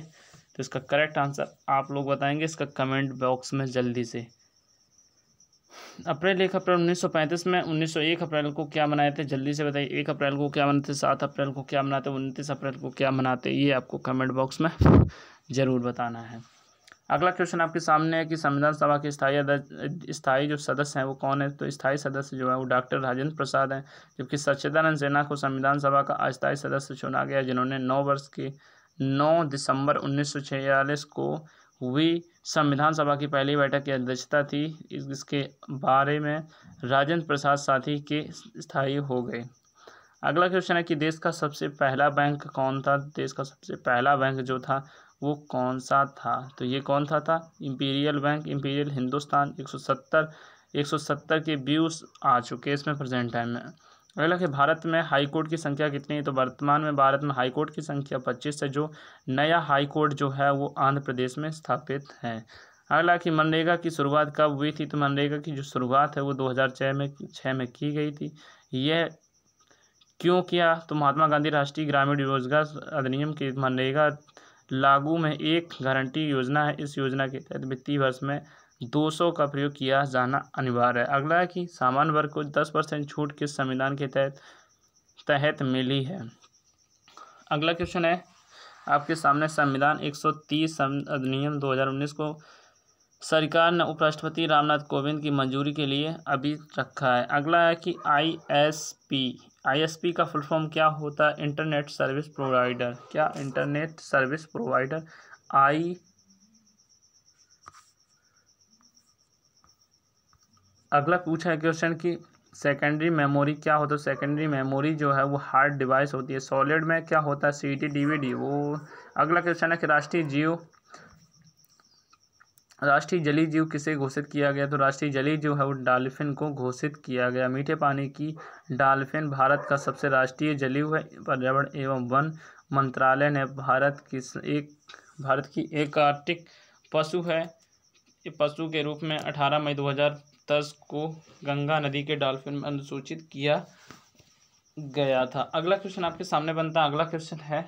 Speaker 1: तो इसका करेक्ट आंसर आप लोग बताएंगे इसका कमेंट बॉक्स में जल्दी से अप्रैल एक अप्रैल 1935 में 1901 अप्रैल को क्या मनाए थे जल्दी से बताइए एक अप्रैल को क्या मनाते सात अप्रैल को क्या मनाते उनतीस अप्रैल को क्या मनाते ये आपको कमेंट बॉक्स में ज़रूर बताना है अगला क्वेश्चन आपके सामने है कि संविधान सभा के स्थायी स्थायी जो सदस्य हैं वो कौन है तो स्थायी सदस्य जो है वो डॉक्टर राजेंद्र प्रसाद हैं जबकि सच्चिदानंद सेना को संविधान सभा का अस्थायी सदस्य चुना गया जिन्होंने नौ वर्ष के नौ दिसंबर उन्नीस को हुई संविधान सभा की पहली बैठक की अध्यक्षता थी इसके बारे में राजेंद्र प्रसाद साथी के स्थायी हो गए अगला क्वेश्चन है कि देश का सबसे पहला बैंक कौन था देश का सबसे पहला बैंक जो था वो कौन सा था तो ये कौन सा था इम्पीरियल बैंक इम्पीरियल हिंदुस्तान 170 170 के व्यूज़ आ चुके इसमें प्रेजेंट टाइम में अगला कि भारत में हाई कोर्ट की संख्या कितनी है तो वर्तमान में भारत में हाई कोर्ट की संख्या पच्चीस है जो नया हाई कोर्ट जो है वो आंध्र प्रदेश में स्थापित है अगला कि मनरेगा की शुरुआत कब हुई थी तो मनरेगा की जो शुरुआत है वो छः में छः में की गई थी यह क्यों किया तो महात्मा गांधी राष्ट्रीय ग्रामीण रोजगार अधिनियम के मनरेगा लागू में एक गारंटी योजना है इस योजना के तहत वित्तीय वर्ष में 200 का प्रयोग किया जाना अनिवार्य है अगला है कि सामान्य वर्ग को 10 परसेंट छूट किस संविधान के तहत तहत मिली है अगला क्वेश्चन है आपके सामने संविधान 130 अधिनियम 2019 को सरकार ने उपराष्ट्रपति रामनाथ कोविंद की मंजूरी के लिए अभी रखा है अगला है कि आईएसपी आईएसपी का फुल फॉर्म क्या होता है इंटरनेट सर्विस प्रोवाइडर क्या इंटरनेट सर्विस प्रोवाइडर आई अगला पूछा है क्वेश्चन की सेकेंडरी मेमोरी क्या होता है सेकेंडरी मेमोरी जो है वो हार्ड डिवाइस होती है सॉलिड में क्या होता है C T D V D वो अगला क्वेश्चन है कि राष्ट्रीय जियो राष्ट्रीय जली जीव किसे घोषित किया गया तो राष्ट्रीय जली जीव है वो डाल्फिन को घोषित किया गया मीठे पानी की डाल्फिन भारत का सबसे राष्ट्रीय जलीव है पर्यावरण एवं वन मंत्रालय ने भारत की एक भारत की एक आर्टिक पशु है पशु के रूप में 18 मई 2010 को गंगा नदी के डाल्फिन में अनुसूचित किया गया था अगला क्वेश्चन आपके सामने बनता है अगला क्वेश्चन है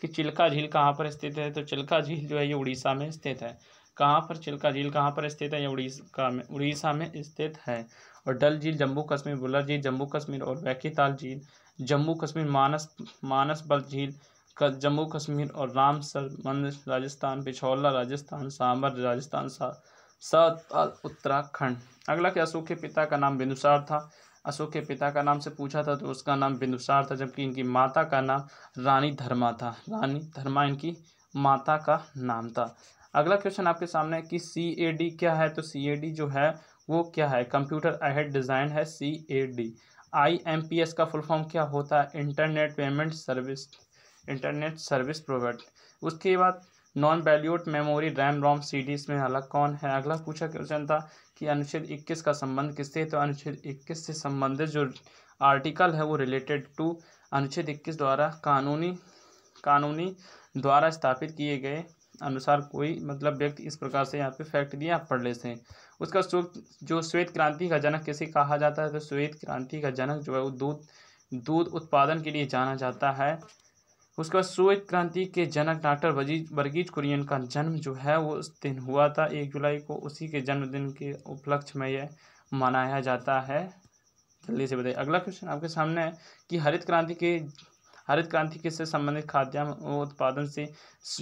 Speaker 1: कि चिल्का झील कहाँ पर स्थित है तो चिल्का झील जो है ये उड़ीसा में स्थित है कहाँ पर चिल्का झील कहाँ पर स्थित है यह उड़ीसा में उड़ीसा में स्थित है और डल झील जम्मू कश्मीर बुलर झील जम्मू कश्मीर और वैकीताल झील जम्मू कश्मीर मानस मानस बल झील जम्मू कश्मीर और राम मंद राजस्थान पिछौला राजस्थान सांबर राजस्थान सा उत्तराखंड अगला कि अशोक के पिता का नाम बिंदुसार था अशोक के पिता का नाम से पूछा था तो उसका नाम बिंदुसार था जबकि इनकी माता का नाम रानी धर्मा था रानी धर्मा इनकी माता का नाम था अगला क्वेश्चन आपके सामने है कि सी ए डी क्या है तो सी ए डी जो है वो क्या है कंप्यूटर अहेड डिज़ाइन है C A D I M P S का फुल फॉर्म क्या होता है internet payment service internet service provide उसके बाद non valued memory RAM ROM C D इसमें अलग कौन है अगला पूछा क्वेश्चन था कि अनुच्छेद इक्कीस का संबंध किससे तो अनुच्छेद इक्कीस से संबंधित जो आर्टिकल है वो रिलेटेड टू अनुच्छेद इक्कीस द्वारा कानूनी कानूनी द्वारा स्थापित किए गए अनुसार कोई मतलब व्यक्ति इस प्रकार से यहाँ पे फैक्ट दिया आप पढ़ लेते हैं उसका जो श्वेत क्रांति का जनक किसे कहा जाता है तो श्वेत क्रांति का जनक जो है वो दूध दूध उत्पादन के लिए जाना जाता है उसके बाद श्वेत क्रांति के जनक डॉक्टर वजीज वर्गीज कुरियन का जन्म जो है वो उस दिन हुआ था एक जुलाई को उसी के जन्मदिन के उपलक्ष्य में यह मनाया जाता है जल्दी से बताइए अगला क्वेश्चन आपके सामने है कि हरित क्रांति के हरित क्रांति के से संबंधित खाद्यान्न उत्पादन से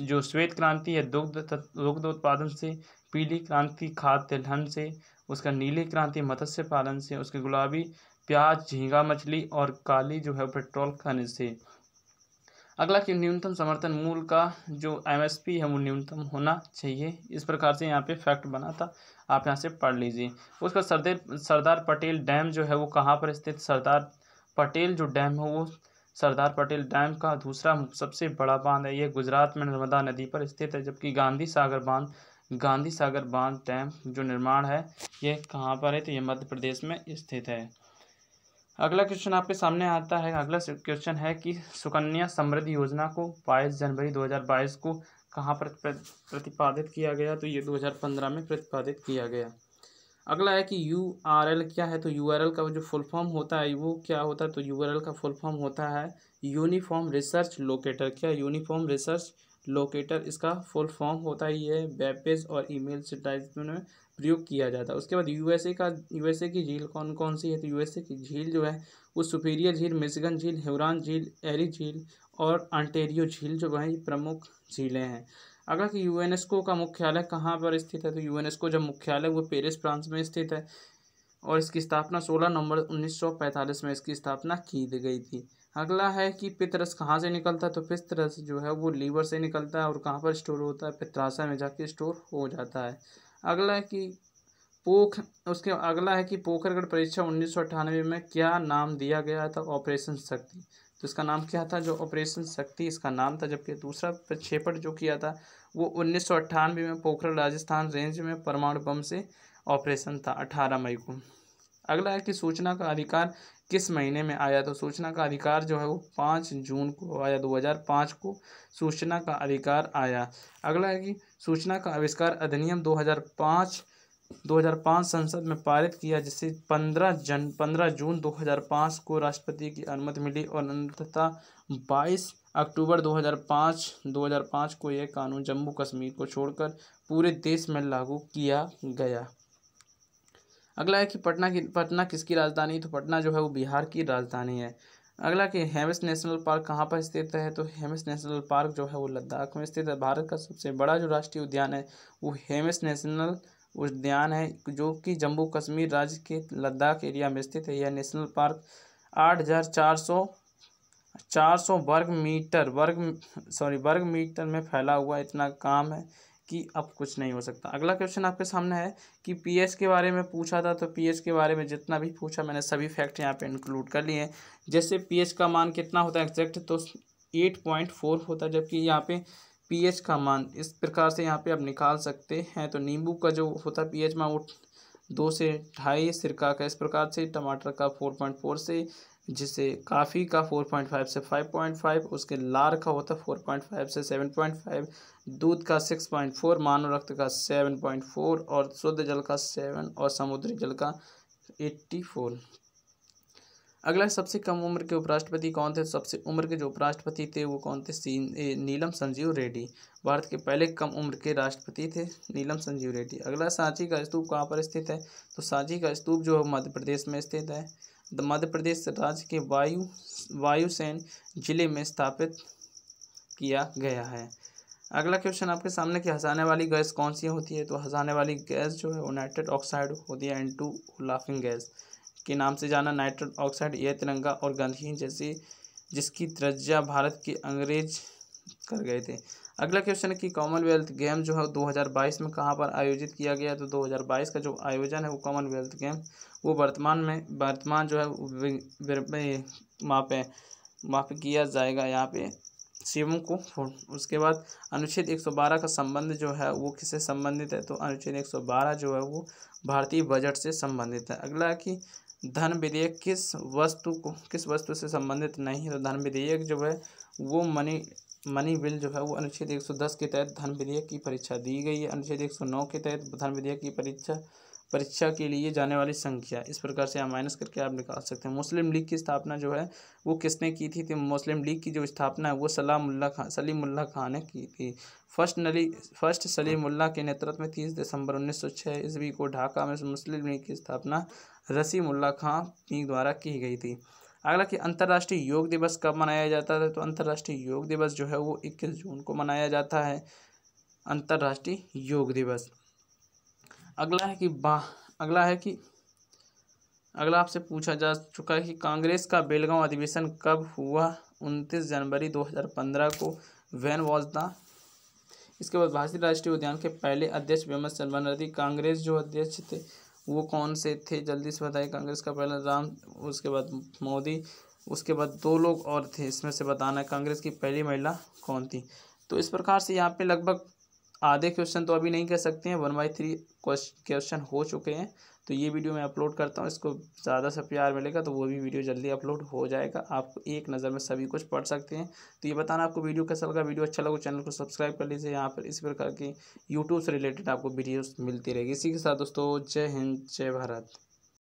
Speaker 1: जो श्वेत क्रांति है दुग्ध दुग्ध उत्पादन से पीली क्रांति खाद्य तिलहन से उसका नीली क्रांति मत्स्य पालन से उसके गुलाबी प्याज झींगा मछली और काली जो है पेट्रोल खाने से अगला कि न्यूनतम समर्थन मूल्य का जो एमएसपी है वो न्यूनतम होना चाहिए इस प्रकार से यहाँ पे फैक्ट बना था आप यहाँ से पढ़ लीजिए उसका सरदे सरदार पटेल डैम जो है वो कहाँ पर स्थित सरदार पटेल जो डैम है वो सरदार पटेल डैम का दूसरा सबसे बड़ा बांध है यह गुजरात में नर्मदा नदी पर स्थित है जबकि गांधी सागर बांध गांधी सागर बांध डैम जो निर्माण है यह कहाँ पर है तो ये मध्य प्रदेश में स्थित है अगला क्वेश्चन आपके सामने आता है अगला क्वेश्चन है कि सुकन्या समृद्धि योजना को 22 जनवरी 2022 को कहाँ पर प्रतिपादित किया गया तो ये 2015 में प्रतिपादित किया गया अगला है कि यू आर एल क्या है तो यू आर एल का जो फुल फॉर्म होता है वो क्या होता है तो यू आर एल का फुल फॉर्म होता है यूनिफॉर्म रिसर्च लोकेटर क्या यूनिफॉर्म रिसर्च लोकेटर इसका फुल फॉर्म होता है ये वेब पेज और ईमेल टाइप में प्रयोग किया जाता है उसके बाद यूएसए का यूएसए की झील कौन कौन सी है तो यूएसए की झील जो है वो सुपीरियर झील मिशिगन झील हेवरान झील एरी झील और अंटेरियो झील जो है ये प्रमुख झीलें हैं अगला कि यूएनएस्को का मुख्यालय कहाँ पर स्थित है तो यूएनएस्को जब मुख्यालय वो पेरिस फ्रांस में स्थित है और इसकी स्थापना 16 नवंबर 1945 में इसकी स्थापना की गई थी अगला है कि पितरस कहाँ से निकलता है तो पितरस जो है वो लीवर से निकलता है और कहाँ पर स्टोर होता है पित्राशा में जाके स्टोर हो जाता है अगला है कि पोख उसके अगला है कि पोखरगढ़ परीक्षा उन्नीस में क्या नाम दिया गया था ऑपरेशन शक्ति तो इसका नाम क्या था जो ऑपरेशन शक्ति इसका नाम था जबकि दूसरा प्रक्षेपण जो किया था वो उन्नीस में पोखरण राजस्थान रेंज में परमाणु बम से ऑपरेशन था अठारह मई को अगला है कि सूचना का अधिकार किस महीने में आया तो सूचना का अधिकार जो है वो पाँच जून को आया दो हज़ार पाँच को सूचना का अधिकार आया अगला है कि सूचना का आविष्कार अधिनियम दो हज़ार पाँच 2005 संसद में पारित किया जिसे 15 जन 15 जून 2005 को राष्ट्रपति की अनुमति मिली और अंततः 22 अक्टूबर 2005 2005 को यह कानून जम्मू कश्मीर को छोड़कर पूरे देश में लागू किया गया अगला है कि पटना की पटना किसकी राजधानी तो पटना जो है वो बिहार की राजधानी है अगला कि हेमिस नेशनल पार्क कहाँ पर स्थित है तो हेमिस नेशनल पार्क जो है वो लद्दाख में स्थित है भारत का सबसे बड़ा जो राष्ट्रीय उद्यान है वो हेमिस नेशनल उद्यान है जो कि जम्मू कश्मीर राज्य के लद्दाख एरिया में स्थित है यह नेशनल पार्क आठ हज़ार चार सौ चार सौ वर्ग मीटर वर्ग सॉरी वर्ग मीटर में फैला हुआ इतना काम है कि अब कुछ नहीं हो सकता अगला क्वेश्चन आपके सामने है कि पीएच के बारे में पूछा था तो पीएच के बारे में जितना भी पूछा मैंने सभी फैक्ट यहाँ पे इंक्लूड कर लिए हैं जैसे पीएच का मान कितना होता है एग्जैक्ट तो एट पॉइंट फोर होता है जबकि यहाँ पे पीएच का मान इस प्रकार से यहाँ पे आप निकाल सकते हैं तो नींबू का जो होता है पीएच एच वो दो से ढाई सिरका का इस प्रकार से टमाटर का फोर पॉइंट फोर से जिसे काफ़ी का फोर पॉइंट फाइव से फाइव पॉइंट फाइव उसके लार का होता है फोर पॉइंट फाइव से सेवन पॉइंट फाइव दूध का सिक्स पॉइंट फोर मानव रक्त का सेवन पॉइंट फोर और शुद्ध जल का सेवन और समुद्री जल का एट्टी फोर अगला सबसे कम उम्र के उपराष्ट्रपति कौन थे सबसे उम्र के जो उपराष्ट्रपति थे वो कौन थे नीलम संजीव रेड्डी भारत के पहले कम उम्र के राष्ट्रपति थे नीलम संजीव रेड्डी अगला सांची का स्तूप कहाँ पर स्थित है तो सांची का स्तूप जो है मध्य प्रदेश में स्थित है मध्य प्रदेश राज्य के वायु वायुसेन जिले में स्थापित किया गया है अगला क्वेश्चन आपके सामने कि हंसाने वाली गैस कौन सी होती है तो हंसाने वाली गैस जो है यूनाइटेड ऑक्साइड होती है एंड टू लाफिंग गैस के नाम से जाना नाइट्रोजन ऑक्साइड यह तिरंगा और गांधी जैसी जिसकी त्रजा भारत के अंग्रेज कर गए थे अगला क्वेश्चन है कि कॉमनवेल्थ गेम जो है 2022 में कहाँ पर आयोजित किया गया तो 2022 का जो आयोजन है वो कॉमनवेल्थ गेम वो वर्तमान में वर्तमान जो है माफ माफ किया जाएगा यहाँ पे शिवम को उसके बाद अनुच्छेद 112 का संबंध जो है वो किससे संबंधित है तो अनुच्छेद 112 जो है वो भारतीय बजट से संबंधित है अगला है कि धन विधेयक किस वस्तु को किस वस्तु से संबंधित नहीं है तो धन विधेयक जो है वो मनी मनी बिल जो है वो अनुच्छेद 110 के तहत धन विधेयक की परीक्षा दी गई है अनुच्छेद 109 के तहत धन विधेयक की परीक्षा परीक्षा के लिए जाने वाली संख्या इस प्रकार से आप माइनस करके आप निकाल सकते हैं मुस्लिम लीग की स्थापना जो है वो किसने की थी तो मुस्लिम लीग की जो स्थापना है वो सलामुल्ला खान सलीमुल्ला खान ने की थी फर्स्ट नली फर्स्ट सलीमुल्ला के नेतृत्व में तीस दिसंबर उन्नीस सौ छः ईस्वी को ढाका में मुस्लिम लीग की स्थापना रसीमुल्ला खां पीक द्वारा की गई थी अगला कि अंतर्राष्ट्रीय योग दिवस कब मनाया जाता है तो अंतर्राष्ट्रीय योग दिवस जो है वो इक्कीस जून को मनाया जाता है अंतर्राष्ट्रीय योग दिवस अगला है कि बा अगला है कि अगला आपसे पूछा जा चुका है कि कांग्रेस का बेलगांव अधिवेशन कब हुआ उनतीस जनवरी 2015 को वैन वॉज द इसके बाद भारतीय राष्ट्रीय उद्यान के पहले अध्यक्ष व्यमत चंद बनर्जी कांग्रेस जो अध्यक्ष थे वो कौन से थे जल्दी से बताइए कांग्रेस का पहला राम उसके बाद मोदी उसके बाद दो लोग और थे इसमें से बताना है कांग्रेस की पहली महिला कौन थी तो इस प्रकार से यहाँ पे लगभग आधे क्वेश्चन तो अभी नहीं कह सकते हैं वन बाई थ्री क्वेश्चन हो चुके हैं तो ये वीडियो मैं अपलोड करता हूँ इसको ज़्यादा सा प्यार मिलेगा तो वो भी वीडियो जल्दी अपलोड हो जाएगा आप एक नज़र में सभी कुछ पढ़ सकते हैं तो ये बताना आपको वीडियो कैसा लगा वीडियो अच्छा लगा तो चैनल को सब्सक्राइब कर लीजिए यहाँ पर इस प्रकार की यूट्यूब से रिलेटेड आपको वीडियोज़ मिलती रहेगी इसी के साथ दोस्तों जय हिंद जय भारत